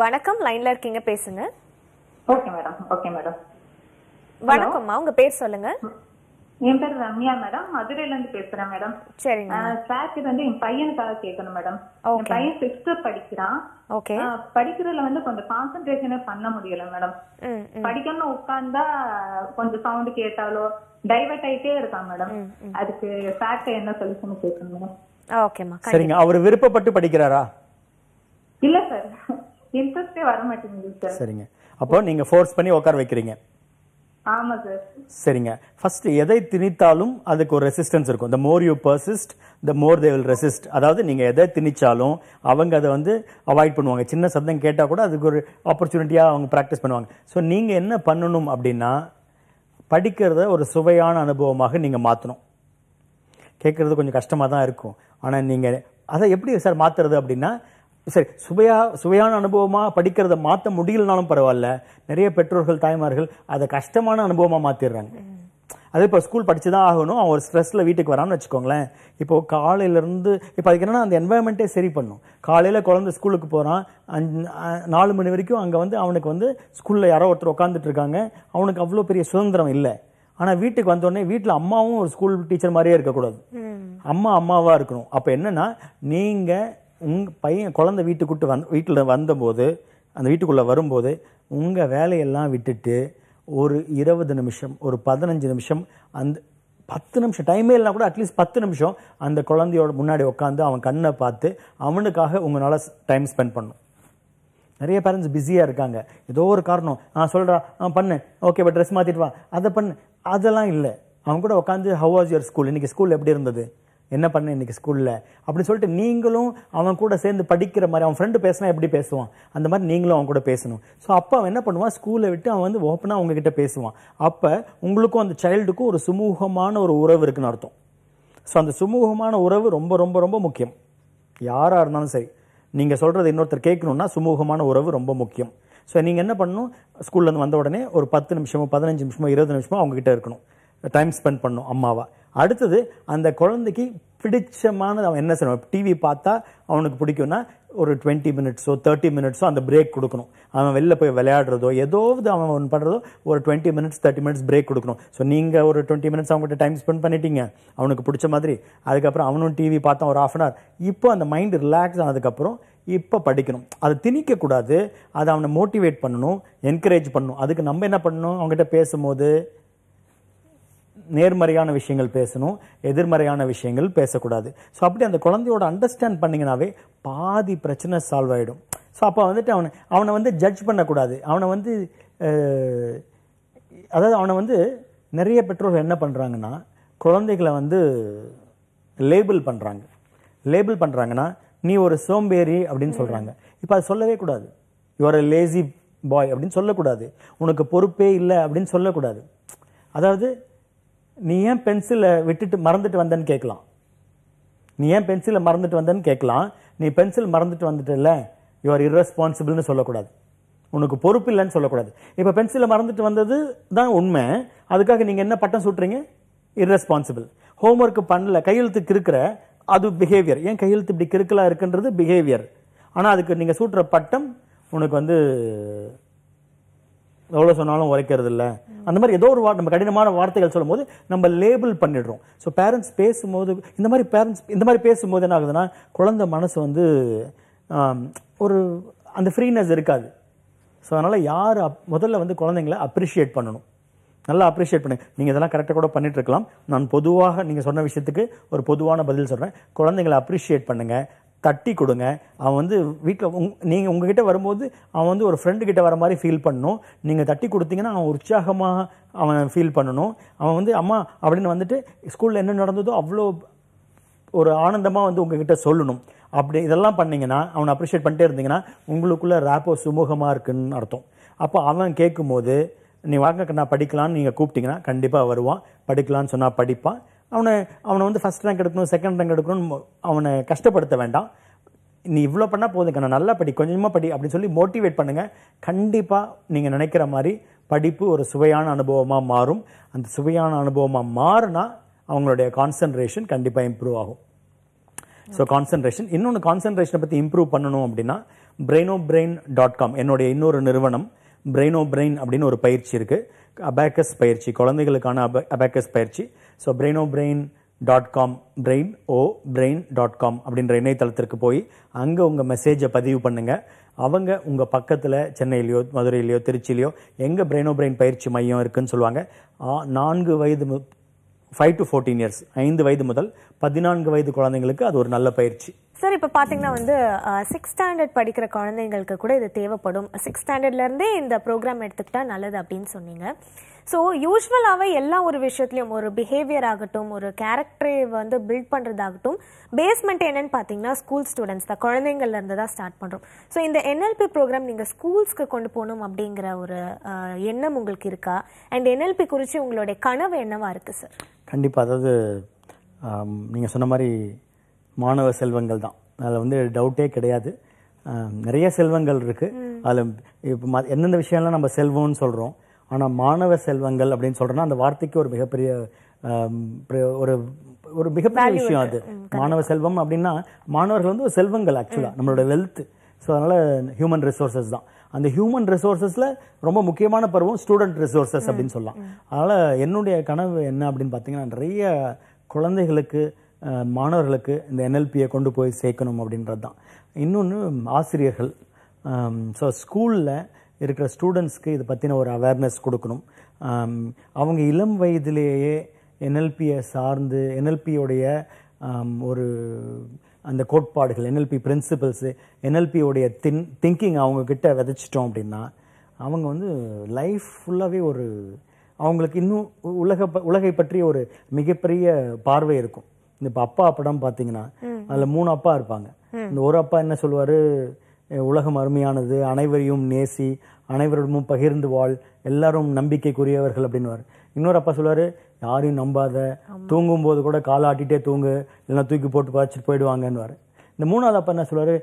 வணக்கம் லைன்ல இருக்கீங்க பேசுங்க ஓகே மேடம் ஓகே மேடம் வணக்கம்மா உங்க பேர் சொல்லுங்க என் பேர் ரம்யா மேடம் மதுரையில இருந்து பேசுறேன் மேடம் சரிங்க வந்து என் பையனுக்காக கேட்கணும் மேடம் என் பையன் சிக்ஸ்த் படிக்கிறான் ஓகே படிக்கிறதுல வந்து கொஞ்சம் கான்சென்ட்ரேஷனே பண்ண முடியல மேடம் படிக்கணும்னு உட்கார்ந்தா கொஞ்சம் சவுண்ட் கேட்டாலோ டைவர்ட் ஆயிட்டே இருக்கான் மேடம் அதுக்கு ஃபேக்ட் என்ன சொல்யூஷன் கேட்கணும் மேடம் ஓகேம்மா சரிங்க அவர் விருப்பப்பட்டு படிக்கிறாரா இல்ல சார் இன்ட்ரெஸ்டே *laughs* வர மாட்டேங்குது சார் சரிங்க அப்போ நீங்க ஃபோர்ஸ் பண்ணி உட்கார வைக்கிறீங்க ஆமா சார் சரிங்க ஃபர்ஸ்ட் எதை திணித்தாலும் அதுக்கு ஒரு ரெசிஸ்டன்ஸ் இருக்கும் the more you persist the more they will resist அதாவது நீங்க எதை திணிச்சாலும் அவங்க அதை வந்து அவாய்ட் பண்ணுவாங்க சின்ன சத்தம் கேட்டால் கூட அதுக்கு ஒரு ஆப்பர்ச்சுனிட்டியாக அவங்க ப்ராக்டிஸ் பண்ணுவாங்க ஸோ நீங்க என்ன பண்ணணும் அப்படின்னா படிக்கிறத ஒரு சுவையான அனுபவமாக நீங்க மாற்றணும் கேட்குறது கொஞ்சம் கஷ்டமாக தான் இருக்கும் ஆனால் நீங்கள் அதை எப்படி சார் மாற்றுறது அப்படின்னா சரி சுவையா சுவையான அனுபவமாக படிக்கிறத மாற்ற முடியலனாலும் பரவாயில்ல நிறைய பெற்றோர்கள் தாய்மார்கள் அதை கஷ்டமான அனுபவமாக மாற்றிடுறாங்க அதே இப்போ ஸ்கூல் படித்து தான் ஆகணும் அவன் ஒரு ஸ்ட்ரெஸ்ஸில் வீட்டுக்கு வரான்னு வச்சுக்கோங்களேன் இப்போ காலையிலேருந்து இப்போ அதுக்கு என்னென்னா அந்த என்வாயன்மெண்ட்டே சரி பண்ணும் காலையில் குழந்த ஸ்கூலுக்கு போகிறான் அஞ்சு நாலு மணி வரைக்கும் அங்கே வந்து அவனுக்கு வந்து ஸ்கூலில் யாரோ ஒருத்தர் உட்காந்துட்டு இருக்காங்க அவனுக்கு அவ்வளோ பெரிய சுதந்திரம் இல்லை ஆனால் வீட்டுக்கு வந்தோடனே வீட்டில் அம்மாவும் ஒரு ஸ்கூல் டீச்சர் மாதிரியே இருக்கக்கூடாது அம்மா அம்மாவாக இருக்கணும் அப்போ என்னென்னா நீங்கள் உங் பையன் குழந்த வீட்டுக்குட்டு வந் வீட்டில் வந்தபோது அந்த வீட்டுக்குள்ளே வரும்போது உங்கள் வேலையெல்லாம் விட்டுட்டு ஒரு இருபது நிமிஷம் ஒரு பதினஞ்சு நிமிஷம் அந்த பத்து நிமிஷம் டைமே இல்லைனா கூட அட்லீஸ்ட் பத்து நிமிஷம் அந்த குழந்தையோட முன்னாடி உட்காந்து அவன் கண்ணை பார்த்து அவனுக்காக உங்களால் டைம் ஸ்பெண்ட் பண்ணும் நிறைய பேரண்ட்ஸ் பிஸியாக இருக்காங்க ஏதோ ஒரு காரணம் நான் சொல்கிறா ஆ பண்ணு ஓகே பட் ட்ரெஸ் மாற்றிட்டு வா அதை பண்ணு அதெல்லாம் இல்லை அவன் கூட உட்காந்து ஹவ் வாஸ் யுவர் ஸ்கூல் இன்றைக்கி ஸ்கூல் எப்படி இருந்தது என்ன பண்ண இன்றைக்கி ஸ்கூலில் அப்படின்னு சொல்லிட்டு நீங்களும் அவன் கூட சேர்ந்து படிக்கிற மாதிரி அவன் ஃப்ரெண்டு பேசினா எப்படி பேசுவான் அந்த மாதிரி நீங்களும் அவன் கூட பேசணும் ஸோ அப்போ அவன் என்ன பண்ணுவான் ஸ்கூலை விட்டு அவன் வந்து ஓப்பனாக அவங்கக்கிட்ட பேசுவான் அப்போ உங்களுக்கும் அந்த சைல்டுக்கும் ஒரு சுமூகமான ஒரு உறவு இருக்குன்னு அர்த்தம் ஸோ அந்த சுமூகமான உறவு ரொம்ப ரொம்ப ரொம்ப முக்கியம் யாராக இருந்தாலும் சரி நீங்கள் சொல்கிறது இன்னொருத்தர் கேட்கணுன்னா சுமூகமான உறவு ரொம்ப முக்கியம் ஸோ நீங்கள் என்ன பண்ணணும் ஸ்கூல்லேருந்து வந்த உடனே ஒரு பத்து நிமிஷமோ பதினஞ்சு நிமிஷமோ இருபது நிமிஷமோ அவங்ககிட்ட இருக்கணும் டைம் ஸ்பெண்ட் பண்ணணும் அம்மாவை அடுத்தது அந்த குழந்தைக்கு பிடிச்சமானது அவன் என்ன செய்யணும் டிவி பார்த்தா அவனுக்கு பிடிக்கும்னா ஒரு டுவெண்ட்டி மினிட்ஸோ தேர்ட்டி மினிட்ஸோ அந்த பிரேக் கொடுக்கணும் அவன் வெளில போய் விளையாடுறதோ ஏதாவது அவன் ஒன்று பண்ணுறதோ ஒரு twenty minutes thirty minutes break கொடுக்கணும் ஸோ நீங்கள் ஒரு டுவெண்ட்டி மினிட்ஸ் அவங்ககிட்ட டைம் ஸ்பெண்ட் பண்ணிட்டீங்க அவனுக்கு பிடிச்ச மாதிரி அதுக்கப்புறம் அவனும் டிவி பார்த்தான் ஒரு ஆஃப் அன் ஹவர் இப்போ அந்த மைண்ட் ரிலாக்ஸ் ஆனதுக்கப்புறம் இப்போ படிக்கணும் அதை திணிக்கக்கூடாது அதை அவனை மோட்டிவேட் பண்ணணும் என்கரேஜ் பண்ணணும் அதுக்கு நம்ம என்ன பண்ணணும் அவங்ககிட்ட பேசும்போது நேர்மறையான விஷயங்கள் பேசணும் எதிர்மறையான விஷயங்கள் பேசக்கூடாது ஸோ அப்படி அந்த குழந்தையோட அண்டர்ஸ்டாண்ட் பண்ணிங்கனாவே பாதி பிரச்சனை சால்வ் ஆகிடும் ஸோ அப்போ வந்துட்டு அவனை அவனை வந்து ஜட்ஜ் பண்ணக்கூடாது அவனை வந்து அதாவது அவனை வந்து நிறைய பெற்றோர்கள் என்ன பண்ணுறாங்கன்னா குழந்தைகளை வந்து லேபிள் பண்ணுறாங்க லேபிள் பண்ணுறாங்கன்னா நீ ஒரு சோம்பேறி அப்படின்னு சொல்கிறாங்க இப்போ அதை சொல்லவே கூடாது யுவர் லேசி பாய் அப்படின்னு சொல்லக்கூடாது உனக்கு பொறுப்பே இல்லை அப்படின்னு சொல்லக்கூடாது அதாவது நீ ஏன் பென்சிலை விட்டுட்டு மறந்துட்டு வந்தேன்னு கேட்கலாம் நீ ஏன் பென்சிலை மறந்துட்டு வந்தேன்னு கேட்கலாம் நீ பென்சில் மறந்துட்டு இல்லை யூஆர் இர்ரெஸ்பான்சிபிள்னு சொல்லக்கூடாது உனக்கு பொறுப்பு இல்லைன்னு சொல்லக்கூடாது இப்போ பென்சிலை மறந்துட்டு வந்தது தான் உண்மை அதுக்காக நீங்கள் என்ன பட்டம் சுட்டுறீங்க இர்ரெஸ்பான்சிபிள் ஹோம்ஒர்க் பண்ணல கையெழுத்து கிருக்கிற அது பிஹேவியர் ஏன் கையெழுத்து இப்படி கிறுக்கலாக இருக்குன்றது பிஹேவியர் ஆனால் அதுக்கு நீங்கள் சூட்டுற பட்டம் உனக்கு வந்து எவ்வளோ சொன்னாலும் உரைக்கிறது இல்லை அந்த மாதிரி ஏதோ ஒரு வார்த்தை நம்ம கடினமான வார்த்தைகள் சொல்லும்போது நம்ம லேபிள் பண்ணிடுறோம் ஸோ பேரண்ட்ஸ் பேசும்போது இந்த மாதிரி பேரண்ட்ஸ் இந்த மாதிரி பேசும்போது என்ன ஆகுதுன்னா குழந்த மனசு வந்து ஒரு அந்த ஃப்ரீனஸ் இருக்காது ஸோ அதனால் யார் அப் முதல்ல வந்து குழந்தைங்கள அப்ரிஷியேட் பண்ணணும் நல்லா அப்ரிஷியேட் பண்ணுங்க நீங்கள் இதெல்லாம் கரெக்டாக கூட பண்ணிட்டு இருக்கலாம் நான் பொதுவாக நீங்கள் சொன்ன விஷயத்துக்கு ஒரு பொதுவான பதில் சொல்கிறேன் குழந்தைங்களை அப்ரிஷியேட் பண்ணுங்கள் தட்டி கொடுங்க அவன் வந்து வீட்டில் உங் நீங்கள் உங்ககிட்ட வரும்போது அவன் வந்து ஒரு ஃப்ரெண்டுக்கிட்ட வர மாதிரி ஃபீல் பண்ணணும் நீங்கள் தட்டி கொடுத்தீங்கன்னா அவன் உற்சாகமாக அவன் ஃபீல் பண்ணணும் அவன் வந்து அம்மா அப்படின்னு வந்துட்டு ஸ்கூலில் என்ன நடந்ததோ அவ்வளோ ஒரு ஆனந்தமாக வந்து உங்ககிட்ட சொல்லணும் அப்படி இதெல்லாம் பண்ணிங்கன்னா அவனை அப்ரிஷியேட் பண்ணிட்டே இருந்தீங்கன்னா உங்களுக்குள்ளே ரேப்போ சுமூகமாக இருக்குன்னு அர்த்தம் அப்போ அவன் கேட்கும்போது நீ வாங்க நான் படிக்கலான்னு நீங்கள் கூப்பிட்டிங்கன்னா கண்டிப்பாக வருவான் படிக்கலான்னு சொன்னால் படிப்பான் அவனை அவனை வந்து ஃபஸ்ட் ரேங்க் எடுக்கணும் செகண்ட் ரேங்க் எடுக்கணும்னு அவனை கஷ்டப்படுத்த வேண்டாம் நீ இவ்வளோ பண்ணால் போதும் நான் நல்லா படி கொஞ்சமாக படி அப்படின்னு சொல்லி மோட்டிவேட் பண்ணுங்கள் கண்டிப்பாக நீங்கள் நினைக்கிற மாதிரி படிப்பு ஒரு சுவையான அனுபவமாக மாறும் அந்த சுவையான அனுபவமாக மாறினா அவங்களுடைய கான்சன்ட்ரேஷன் கண்டிப்பாக இம்ப்ரூவ் ஆகும் ஸோ கான்சன்ட்ரேஷன் இன்னொன்று கான்சன்ட்ரேஷனை பற்றி இம்ப்ரூவ் பண்ணணும் அப்படின்னா பிரெயினோ பிரெயின் டாட் காம் என்னுடைய இன்னொரு நிறுவனம் பிரெயினோ பிரெயின் அப்படின்னு ஒரு பயிற்சி இருக்குது அபேக்கஸ் பயிற்சி குழந்தைகளுக்கான அப அபேக்கஸ் பயிற்சி so braino brain dot com brain O brain dot com அப்படின்ற இணையதளத்திற்கு போய் அங்கே உங்கள் மெசேஜை பதிவு பண்ணுங்கள் அவங்க உங்கள் பக்கத்தில் சென்னையிலையோ மதுரையிலையோ திருச்சியிலையோ எங்கே பிரெயினோ பிரெயின் பயிற்சி மையம் இருக்குதுன்னு சொல்லுவாங்க நான்கு வயது ஃபைவ் டு ஃபோர்டீன் இயர்ஸ் ஐந்து வயது முதல் பதினான்கு வயது குழந்தைங்களுக்கு அது ஒரு நல்ல பயிற்சி சார் இப்போ பார்த்தீங்கன்னா வந்து சிக்ஸ் ஸ்டாண்டர்ட் படிக்கிற குழந்தைங்களுக்கு கூட இது தேவைப்படும் சிக்ஸ் ஸ்டாண்டர்ட்லேருந்தே இந்த ப்ரோக்ராம் எடுத்துக்கிட்டால் நல்லது அப்படின்னு சொன்னீங்க ஸோ யூஸ்வலாகவே எல்லா ஒரு விஷயத்துலையும் ஒரு பிஹேவியர் ஆகட்டும் ஒரு கேரக்டரை வந்து பில்ட் பண்ணுறதாகட்டும் பேஸ்மெண்ட் என்னன்னு பார்த்தீங்கன்னா ஸ்கூல் ஸ்டூடெண்ட்ஸ் தான் குழந்தைங்கள்லேருந்து தான் ஸ்டார்ட் பண்ணுறோம் ஸோ இந்த என்எல்பி ப்ரோக்ராம் நீங்கள் ஸ்கூல்ஸ்க்கு கொண்டு போகணும் அப்படிங்கிற ஒரு எண்ணம் உங்களுக்கு இருக்கா அண்ட் என்எல்பி குறித்து உங்களுடைய கனவு என்னவாக இருக்குது சார் கண்டிப்பாக அதாவது நீங்கள் சொன்ன மாதிரி மாணவ செல்வங்கள் தான் அதில் வந்து டவுட்டே கிடையாது நிறைய செல்வங்கள் இருக்குது அதில் இப்போ ம எந்தெந்த விஷயம்லாம் நம்ம செல்வம்னு சொல்கிறோம் ஆனால் மாணவ செல்வங்கள் அப்படின்னு சொல்கிறோன்னா அந்த வார்த்தைக்கு ஒரு மிகப்பெரிய ஒரு ஒரு மிகப்பெரிய விஷயம் அது மாணவ செல்வம் அப்படின்னா மாணவர்கள் வந்து ஒரு செல்வங்கள் ஆக்சுவலாக நம்மளோட வெல்த் ஸோ அதனால் ஹியூமன் ரிசோர்ஸஸ் தான் அந்த ஹியூமன் ரிசோர்ஸஸில் ரொம்ப முக்கியமான பருவம் ஸ்டூடெண்ட் ரிசோர்ஸஸ் அப்படின்னு சொல்லலாம் அதனால் என்னுடைய கனவு என்ன அப்படின்னு பார்த்தீங்கன்னா நிறைய குழந்தைகளுக்கு மாணவர்களுக்கு இந்த என்எல்பியை கொண்டு போய் சேர்க்கணும் அப்படின்றது தான் இன்னொன்று ஆசிரியர்கள் ஸோ ஸ்கூலில் இருக்கிற ஸ்டூடெண்ட்ஸ்க்கு இதை பற்றின ஒரு அவேர்னஸ் கொடுக்கணும் அவங்க இளம் வயதிலேயே என்எல்பியை சார்ந்து என்எல்பியோடைய ஒரு அந்த கோட்பாடுகள் என்எல்பி பிரின்சிபல்ஸு என்எல்பியோடைய தின் திங்கிங் அவங்கக்கிட்ட விதைச்சிட்டோம் அப்படின்னா அவங்க வந்து லைஃப் ஃபுல்லாகவே ஒரு அவங்களுக்கு இன்னும் உலக உலகை பற்றிய ஒரு மிகப்பெரிய பார்வை இருக்கும் இந்த இப்போ அப்பா படம் பார்த்தீங்கன்னா அதில் மூணு அப்பா இருப்பாங்க இந்த ஒரு அப்பா என்ன சொல்லுவார் உலகம் அருமையானது அனைவரையும் நேசி அனைவரிடமும் பகிர்ந்து வாழ் எல்லாரும் நம்பிக்கைக்குரியவர்கள் அப்படின்வார் இன்னொரு அப்பா சொல்லுவார் யாரையும் நம்பாத தூங்கும் போது கூட காலை ஆட்டிகிட்டே தூங்கு இல்லைன்னா தூக்கி போட்டு பாய்ச்சிட்டு போயிடுவாங்கன்னு இந்த மூணாவது அப்பா என்ன சொல்லுவார்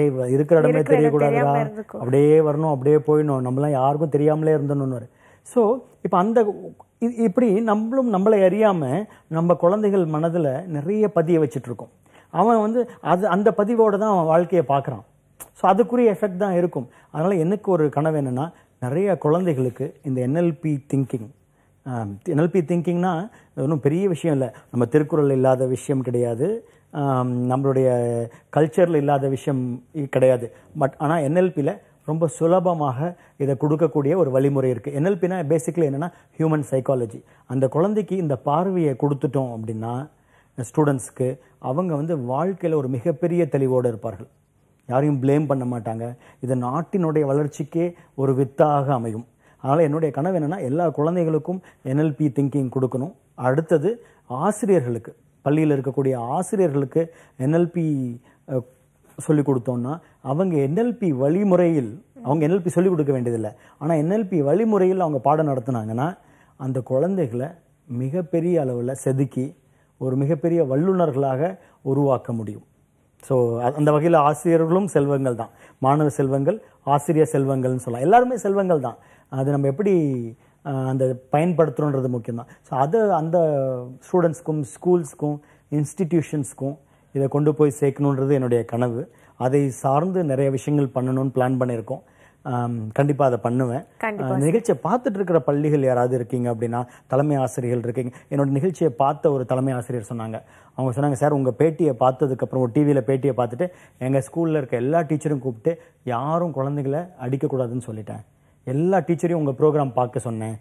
ஏய் இருக்கிற இடமே தெரியக்கூடாதுடா அப்படியே வரணும் அப்படியே போயிடணும் நம்மளாம் யாருக்கும் தெரியாமலே இருந்தணும்னு ஸோ இப்போ அந்த இது இப்படி நம்மளும் நம்மளை அறியாமல் நம்ம குழந்தைகள் மனதில் நிறைய பதிய வச்சிட்ருக்கோம் அவன் வந்து அது அந்த பதிவோடு தான் அவன் வாழ்க்கையை பார்க்குறான் ஸோ அதுக்குரிய எஃபெக்ட் தான் இருக்கும் அதனால் எனக்கு ஒரு கனவு என்னென்னா நிறைய குழந்தைகளுக்கு இந்த என்எல்பி திங்கிங் என்எல்பி திங்கிங்னா ஒன்றும் பெரிய விஷயம் இல்லை நம்ம திருக்குறள் இல்லாத விஷயம் கிடையாது நம்மளுடைய கல்ச்சரில் இல்லாத விஷயம் கிடையாது பட் ஆனால் என்எல்பியில் ரொம்ப சுலபமாக இதை கொடுக்கக்கூடிய ஒரு வழிமுறை இருக்குது என்எல்பினா பேசிக்கலி என்னென்னா ஹியூமன் சைக்காலஜி அந்த குழந்தைக்கு இந்த பார்வையை கொடுத்துட்டோம் அப்படின்னா ஸ்டூடெண்ட்ஸ்க்கு அவங்க வந்து வாழ்க்கையில் ஒரு மிகப்பெரிய தெளிவோடு இருப்பார்கள் யாரையும் பிளேம் பண்ண மாட்டாங்க இது நாட்டினுடைய வளர்ச்சிக்கே ஒரு வித்தாக அமையும் அதனால் என்னுடைய கனவு என்னென்னா எல்லா குழந்தைகளுக்கும் என்எல்பி திங்கிங் கொடுக்கணும் அடுத்தது ஆசிரியர்களுக்கு பள்ளியில் இருக்கக்கூடிய ஆசிரியர்களுக்கு என்எல்பி சொல்லிக் கொடுத்தோம்னா அவங்க என்எல்பி வழிமுறையில் அவங்க என்எல்பி சொல்லிக் கொடுக்க வேண்டியதில்லை ஆனால் என்எல்பி வழிமுறையில் அவங்க பாடம் நடத்துனாங்கன்னா அந்த குழந்தைகளை மிகப்பெரிய அளவில் செதுக்கி ஒரு மிகப்பெரிய வல்லுநர்களாக உருவாக்க முடியும் ஸோ அந்த வகையில் ஆசிரியர்களும் செல்வங்கள் தான் மாணவ செல்வங்கள் ஆசிரியர் செல்வங்கள்னு சொல்லலாம் எல்லாருமே செல்வங்கள் தான் அது நம்ம எப்படி அந்த பயன்படுத்துகிறோன்றது முக்கியம்தான் ஸோ அதை அந்த ஸ்டூடெண்ட்ஸ்க்கும் ஸ்கூல்ஸ்க்கும் இன்ஸ்டிடியூஷன்ஸ்க்கும் இதை கொண்டு போய் சேர்க்கணுன்றது என்னுடைய கனவு அதை சார்ந்து நிறைய விஷயங்கள் பண்ணணும்னு பிளான் பண்ணியிருக்கோம் கண்டிப்பாக அதை பண்ணுவேன் நிகழ்ச்சியை பார்த்துட்டு இருக்கிற பள்ளிகள் யாராவது இருக்கீங்க அப்படின்னா தலைமை ஆசிரியர்கள் இருக்கீங்க என்னோட நிகழ்ச்சியை பார்த்த ஒரு தலைமை ஆசிரியர் சொன்னாங்க அவங்க சொன்னாங்க சார் உங்கள் பேட்டியை பார்த்ததுக்கப்புறம் ஒரு டிவியில் பேட்டியை பார்த்துட்டு எங்கள் ஸ்கூலில் இருக்க எல்லா டீச்சரும் கூப்பிட்டு யாரும் குழந்தைங்கள அடிக்கக்கூடாதுன்னு சொல்லிட்டேன் எல்லா டீச்சரையும் உங்கள் ப்ரோக்ராம் பார்க்க சொன்னேன்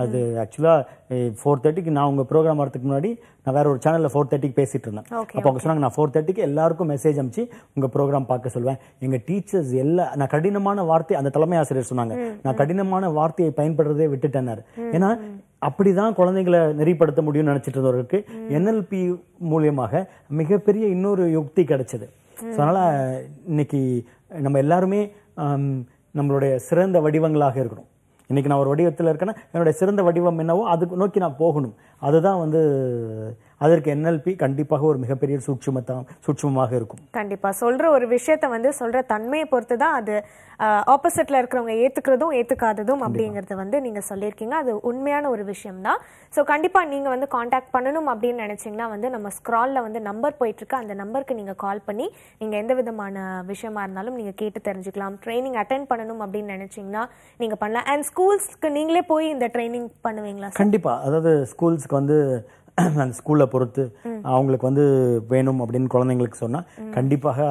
அது ஆக்சுவலாக ஃபோர் தேர்ட்டிக்கு நான் உங்கள் ப்ரோக்ராம் வரதுக்கு முன்னாடி நான் வேற ஒரு சேனலில் ஃபோர் தேர்ட்டிக்கு பேசிட்டு இருந்தேன் அப்போ அவங்க சொன்னாங்க நான் ஃபோர் தேர்ட்டிக்கு எல்லாருக்கும் மெசேஜ் அனுப்பிச்சு உங்கள் ப்ரோக்ராம் பார்க்க சொல்வேன் எங்கள் டீச்சர்ஸ் எல்லா நான் கடினமான வார்த்தை அந்த தலைமை ஆசிரியர் சொன்னாங்க நான் கடினமான வார்த்தையை பயன்படுறதே விட்டுட்டேனார் ஏன்னா அப்படிதான் குழந்தைங்களை நெறிப்படுத்த முடியும்னு நினைச்சிட்டு இருந்தவருக்கு என்எல்பி மூலியமாக மிகப்பெரிய இன்னொரு யுக்தி கிடைச்சது ஸோ அதனால் இன்னைக்கு நம்ம எல்லாருமே நம்மளுடைய சிறந்த வடிவங்களாக இருக்கணும் இன்றைக்கி நான் ஒரு வடிவத்தில் இருக்கேன்னா என்னுடைய சிறந்த வடிவம் என்னவோ அதுக்கு நோக்கி நான் போகணும் அதுதான் வந்து அதற்கு என்எல்பி கண்டிப்பாக ஒரு மிகப்பெரிய சூட்சமத்தான் சூட்சுமமாக இருக்கும் கண்டிப்பா சொல்ற ஒரு விஷயத்த வந்து சொல்ற தன்மையை பொறுத்து தான் அது ஆப்போசிட்ல இருக்கிறவங்க ஏத்துக்கிறதும் ஏத்துக்காததும் அப்படிங்கறத வந்து நீங்க சொல்லியிருக்கீங்க அது உண்மையான ஒரு விஷயம் தான் ஸோ கண்டிப்பா நீங்க வந்து காண்டாக்ட் பண்ணணும் அப்படின்னு நினைச்சீங்கன்னா வந்து நம்ம ஸ்க்ரால்ல வந்து நம்பர் போயிட்டு இருக்கு அந்த நம்பருக்கு நீங்க கால் பண்ணி நீங்க எந்த விதமான விஷயமா இருந்தாலும் நீங்க கேட்டு தெரிஞ்சுக்கலாம் ட்ரைனிங் அட்டன் பண்ணணும் அப்படின்னு நினைச்சீங்கன்னா நீங்க பண்ணலாம் அண்ட் ஸ்கூல்ஸ்க்கு நீங்களே போய் இந்த ட்ரைனிங் பண்ணுவீங்களா கண்டிப்பா அதாவது ஸ்கூல்ஸ்க்கு வந்து *clears throat* அந்த ஸ்கூலில் பொறுத்து அவங்களுக்கு வந்து வேணும் அப்படின்னு குழந்தைங்களுக்கு சொன்னால் கண்டிப்பாக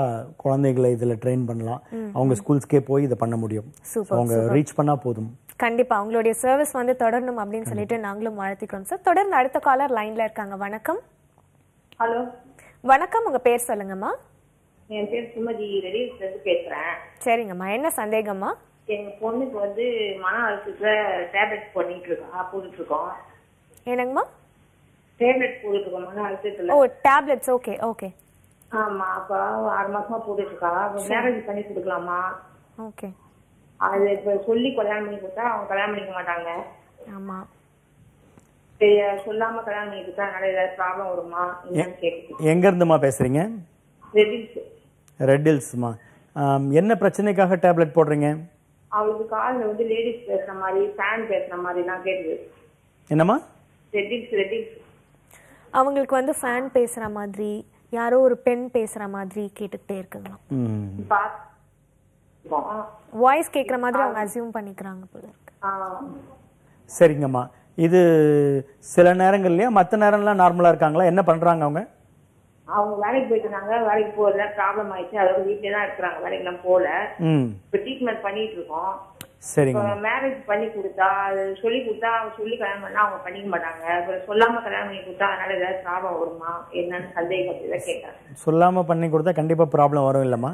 குழந்தைகளை இதில் ட்ரெயின் பண்ணலாம் அவங்க ஸ்கூல்ஸ்க்கே போய் இதை பண்ண முடியும் அவங்க ரீச் பண்ணால் போதும் கண்டிப்பா அவங்களுடைய சர்வீஸ் வந்து தொடரணும் அப்படின்னு சொல்லிட்டு நாங்களும் வாழ்த்திக்கிறோம் சார் தொடர்ந்து அடுத்த காலர் லைன்ல இருக்காங்க வணக்கம் ஹலோ வணக்கம் உங்க பேர் சொல்லுங்கம்மா என் பேர் சுமதி ரெடி பேசுகிறேன் சரிங்கம்மா என்ன சந்தேகம்மா எங்க பொண்ணுக்கு வந்து மன அழுத்தத்தில் டேப்லெட் பண்ணிட்டு இருக்கோம் இருக்கோம் என்னங்கம்மா டேப்லெட் போட்டுட்டு இருக்கோம் ஓ டேப்லெட்ஸ் ஓகே ஓகே ஆமா அப்ப ஆறு மாசமா போட்டுட்டு இருக்கா மேரேஜ் பண்ணி கொடுக்கலாமா ஓகே அது இப்ப சொல்லி கல்யாணம் பண்ணி கொடுத்தா அவங்க கல்யாணம் பண்ணிக்க மாட்டாங்க ஆமா சொல்லாம கல்யாணம் பண்ணி கொடுத்தா அதனால ஏதாவது ப்ராப்ளம் வருமா எங்க இருந்துமா பேசுறீங்க ரெட்டில்ஸ் ரெட்டில்ஸ்மா என்ன பிரச்சனைக்காக டேப்லெட் போடுறீங்க அவளுக்கு காலில் வந்து லேடிஸ் பேசுற மாதிரி ஃபேன் பேசுற மாதிரிலாம் கேட்டுது என்னம்மா ரெட்டில்ஸ் ரெட்டில்ஸ் அவங்களுக்கு வந்து ஃபேன் பேசுற மாதிரி யாரோ ஒரு பெண் பேசுற மாதிரி கேட்டுட்டே இருக்குங்களாம் வாய்ஸ் கேட்குற மாதிரி அவங்க அசியூம் பண்ணிக்கிறாங்க போல இருக்கு சரிங்கம்மா இது சில நேரங்கள்லயே மற்ற நேரம்லாம் நார்மலா இருக்காங்களா என்ன பண்றாங்க அவங்க அவங்க வேலைக்கு போயிட்டு வேலைக்கு போறதுல ப்ராப்ளம் ஆயிடுச்சு அதாவது வீட்டுல தான் இருக்கிறாங்க வேலைக்கு எல்லாம் போல இப்போ ட்ரீட்மெண்ட் பண்ணிட்டு இருக்கோம் சரிங்க மேரேஜ் பண்ணி கொடுத்தா சொல்லி கொடுத்தா சொல்லி கல்யாணம் பண்ணா அவங்க பண்ணிக்க மாட்டாங்க அப்புறம் சொல்லாம கல்யாணம் பண்ணி கொடுத்தா அதனால ஏதாவது ப்ராப்ளம் வருமா என்னன்னு சந்தேகம் கேட்டேன் சொல்லாம பண்ணி கொடுத்தா கண்டிப்பா ப்ராப்ளம் வரும் இல்லம்மா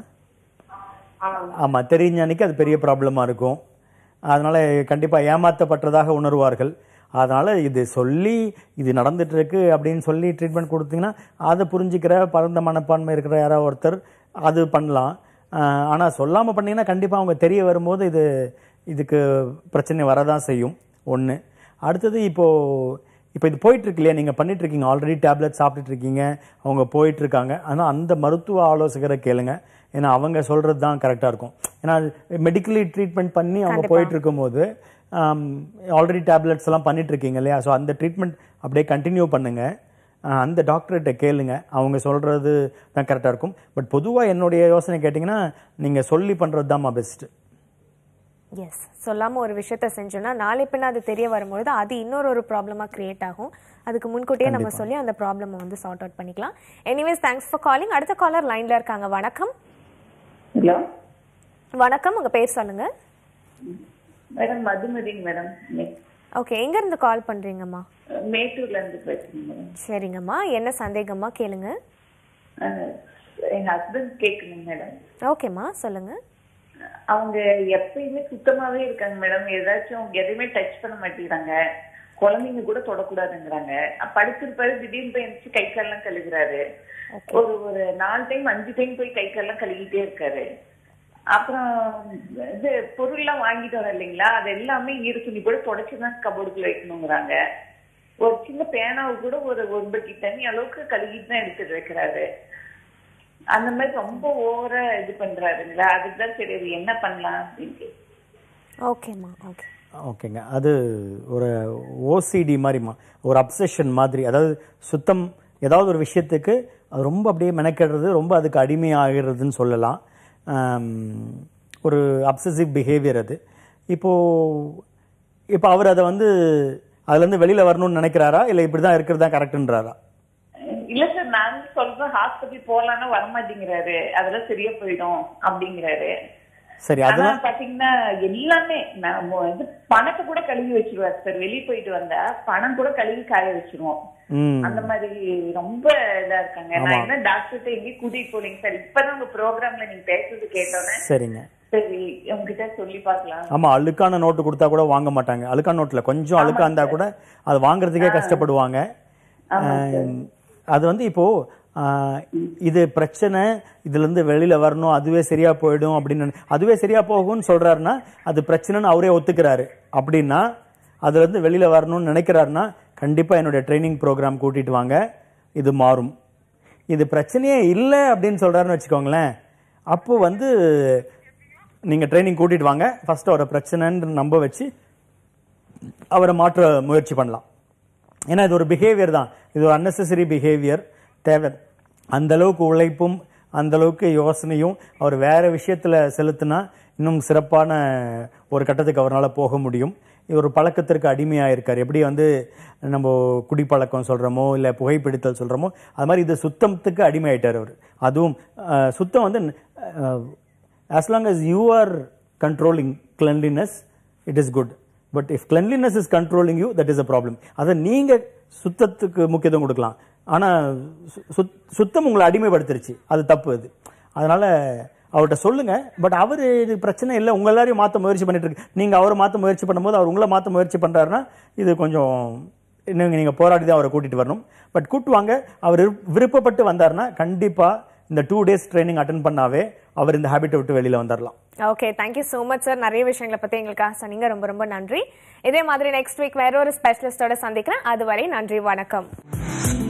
ஆமா தெரிஞ்ச அன்னைக்கு அது பெரிய ப்ராப்ளமா இருக்கும் அதனால கண்டிப்பா ஏமாத்தப்பட்டதாக உணர்வார்கள் அதனால் இது சொல்லி இது நடந்துகிட்ருக்கு அப்படின்னு சொல்லி ட்ரீட்மெண்ட் கொடுத்தீங்கன்னா அதை புரிஞ்சுக்கிற பரந்த மனப்பான்மை இருக்கிற யாராவது ஒருத்தர் அது பண்ணலாம் ஆனால் சொல்லாமல் பண்ணிங்கன்னா கண்டிப்பாக அவங்க தெரிய வரும்போது இது இதுக்கு பிரச்சனை வரதான் செய்யும் ஒன்று அடுத்தது இப்போது இப்போ இது போயிட்டுருக்கு இல்லையா நீங்கள் பண்ணிகிட்ருக்கீங்க ஆல்ரெடி டேப்லெட் சாப்பிட்டுட்ருக்கீங்க அவங்க போயிட்டுருக்காங்க ஆனால் அந்த மருத்துவ ஆலோசகரை கேளுங்க ஏன்னா அவங்க சொல்கிறது தான் கரெக்டாக இருக்கும் ஏன்னா மெடிக்கலி ட்ரீட்மெண்ட் பண்ணி அவங்க போயிட்டுருக்கும் போது ஆல்ரெடி டேப்லெட்ஸ் எல்லாம் பண்ணிட்டுருக்கீங்க இல்லையா ஸோ அந்த ட்ரீட்மெண்ட் அப்படியே கண்டினியூ பண்ணுங்கள் அந்த டாக்டர்கிட்ட கேளுங்க அவங்க சொல்கிறது தான் கரெக்டாக இருக்கும் பட் பொதுவாக என்னுடைய யோசனை கேட்டிங்கன்னா நீங்கள் சொல்லி பண்ணுறது தான் பெஸ்ட்டு எஸ் சொல்லாமல் ஒரு விஷயத்த செஞ்சோன்னா நாளை பின்ன அது தெரிய வரும்பொழுது அது இன்னொரு ஒரு ப்ராப்ளமாக க்ரியேட் ஆகும் அதுக்கு முன்கூட்டியே நம்ம சொல்லி அந்த ப்ராப்ளமை வந்து சார்ட் அவுட் பண்ணிக்கலாம் எனிவேஸ் தேங்க்ஸ் ஃபார் காலிங் அடுத்த காலர் லைனில் இருக்காங்க வணக்கம் வணக்கம் உங்கள் பேர் சொல்லுங்க மேடம் மதுமதி மேடம் ஓகே எங்கேருந்து கால் பண்ணுறீங்கம்மா இருந்து பேசுகிறேன் சரிங்கம்மா என்ன சந்தேகம்மா கேளுங்க என் ஹஸ்பண்ட் கேட்கணும் மேடம் ஓகேம்மா சொல்லுங்கள் அவங்க எப்பயுமே சுத்தமாவே இருக்காங்க மேடம் ஏதாச்சும் அவங்க எதையுமே டச் பண்ண மாட்டேங்கிறாங்க குழந்தைங்க கூட தொடக்கூடாதுங்கிறாங்க படிச்சிருப்பாரு திடீர்னு போய் எந்திரிச்சு கை கால்லாம் கழுகுறாரு ஒரு ஒரு நாலு டைம் அஞ்சு டைம் போய் கை கால்லாம் கழுகிட்டே இருக்காரு அப்புறம் இது பொருள்லாம் வாங்கிட்டு வரோம் இல்லைங்களா அது எல்லாமே ஈரத்துணி கூட தொடச்சுதான் கபோர்டுக்கு வைக்கணுங்கிறாங்க ஒரு சின்ன பேனாவை கூட ஒரு ஒன்பது தண்ணி அளவுக்கு கழுகிட்டு தான் எடுத்துட்டு வைக்கிறாரு அந்த மாதிரி ரொம்ப ஓவரா இது பண்றாருங்களா அதுதான் சரி என்ன பண்ணலாம் அப்படின்ட்டு ஓகேம்மா ஓகே ஓகேங்க அது ஒரு ஓசிடி மாதிரிம்மா ஒரு அப்சஷன் மாதிரி அதாவது சுத்தம் ஏதாவது ஒரு விஷயத்துக்கு அது ரொம்ப அப்படியே மெனக்கெடுறது ரொம்ப அதுக்கு அடிமையாகிறதுன்னு சொல்லலாம் ஒரு அப்சசிவ் பிஹேவியர் அது இப்போது இப்போ அவர் அதை வந்து அதுலேருந்து வெளியில் வரணும்னு நினைக்கிறாரா இல்லை இப்படி தான் இருக்கிறது தான் கரெக்டுன்றாரா வந்து சொல்றேன் ஹாஸ்பிட்டல் வர வரமாட்டேங்கிறாரு அதெல்லாம் சரியா போயிடும் அப்படிங்கிறாரு சரி அதெல்லாம் பாத்தீங்கன்னா எல்லாமே நான் இது பணத்தை கூட கழுவி வச்சிருவாரு சார் வெளியே போயிட்டு வந்தா பணம் கூட கழுவி காய வச்சிருவோம் அந்த மாதிரி ரொம்ப இதா இருக்காங்க நான் என்ன டாக்டர்கிட்ட எங்கேயும் கூட்டிட்டு போனீங்க சார் இப்பதான் உங்க ப்ரோக்ராம்ல நீங்க பேசுறது கேட்டோன்னே சரிங்க சரி உங்ககிட்ட சொல்லி பார்க்கலாம் ஆமா அழுக்கான நோட்டு கொடுத்தா கூட வாங்க மாட்டாங்க அழுக்கான நோட்ல கொஞ்சம் அழுக்கா இருந்தா கூட அது வாங்குறதுக்கே கஷ்டப்படுவாங்க அது வந்து இப்போது இது பிரச்சனை இதுலேருந்து வெளியில் வரணும் அதுவே சரியாக போயிடும் அப்படின்னு அதுவே சரியாக போகும்னு சொல்கிறாருன்னா அது பிரச்சனைன்னு அவரே ஒத்துக்கிறாரு அப்படின்னா அதுலேருந்து வெளியில் வரணும்னு நினைக்கிறாருன்னா கண்டிப்பாக என்னுடைய ட்ரைனிங் ப்ரோக்ராம் கூட்டிகிட்டு வாங்க இது மாறும் இது பிரச்சனையே இல்லை அப்படின்னு சொல்கிறாருன்னு வச்சுக்கோங்களேன் அப்போ வந்து நீங்கள் ட்ரைனிங் கூட்டிகிட்டு வாங்க ஃபஸ்ட்டு அவரை பிரச்சனைன்னு நம்ப வச்சு அவரை மாற்ற முயற்சி பண்ணலாம் ஏன்னா இது ஒரு பிஹேவியர் தான் இது ஒரு அன்னெசரி பிஹேவியர் தேவை அந்தளவுக்கு உழைப்பும் அந்தளவுக்கு யோசனையும் அவர் வேறு விஷயத்தில் செலுத்தினா இன்னும் சிறப்பான ஒரு கட்டத்துக்கு அவரால் போக முடியும் ஒரு பழக்கத்திற்கு அடிமையாக இருக்கார் எப்படி வந்து நம்ம குடிப்பழக்கம் சொல்கிறோமோ இல்லை புகைப்பிடித்தல் சொல்கிறோமோ அது மாதிரி இது சுத்தத்துக்கு அடிமையாயிட்டார் அவர் அதுவும் சுத்தம் வந்து as long as you are controlling cleanliness it is good but if cleanliness is controlling you that is a problem அதை நீங்கள் சுத்தத்துக்கு முக்கியத்துவம் கொடுக்கலாம் ஆனால் சுத்தம் உங்களை அடிமைப்படுத்திருச்சு அது தப்பு அது அதனால் அவர்கிட்ட சொல்லுங்க பட் அவர் இது பிரச்சனை இல்லை உங்கள் எல்லாரையும் மாற்ற முயற்சி பண்ணிட்டு இருக்கு நீங்கள் அவரை மாற்ற முயற்சி பண்ணும்போது அவர் உங்களை மாற்ற முயற்சி பண்ணுறாருன்னா இது கொஞ்சம் இன்னும் நீங்கள் போராடி தான் அவரை கூட்டிகிட்டு வரணும் பட் கூட்டுவாங்க அவர் விருப்பப்பட்டு வந்தார்னா கண்டிப்பாக இந்த டூ டேஸ் ட்ரைனிங் அட்டன் பண்ணாவே அவர் இந்த ஹேபிட் விட்டு வெளியில வந்துடலாம் okay thank you so much sir நிறைய விஷயங்களை பத்தி எங்களுக்காக சொன்னீங்க ரொம்ப ரொம்ப நன்றி இதே மாதிரி நெக்ஸ்ட் வீக் வேற ஒரு ஸ்பெஷலிஸ்டோட சந்திக்கிறேன் அதுவரை நன்றி வணக்கம்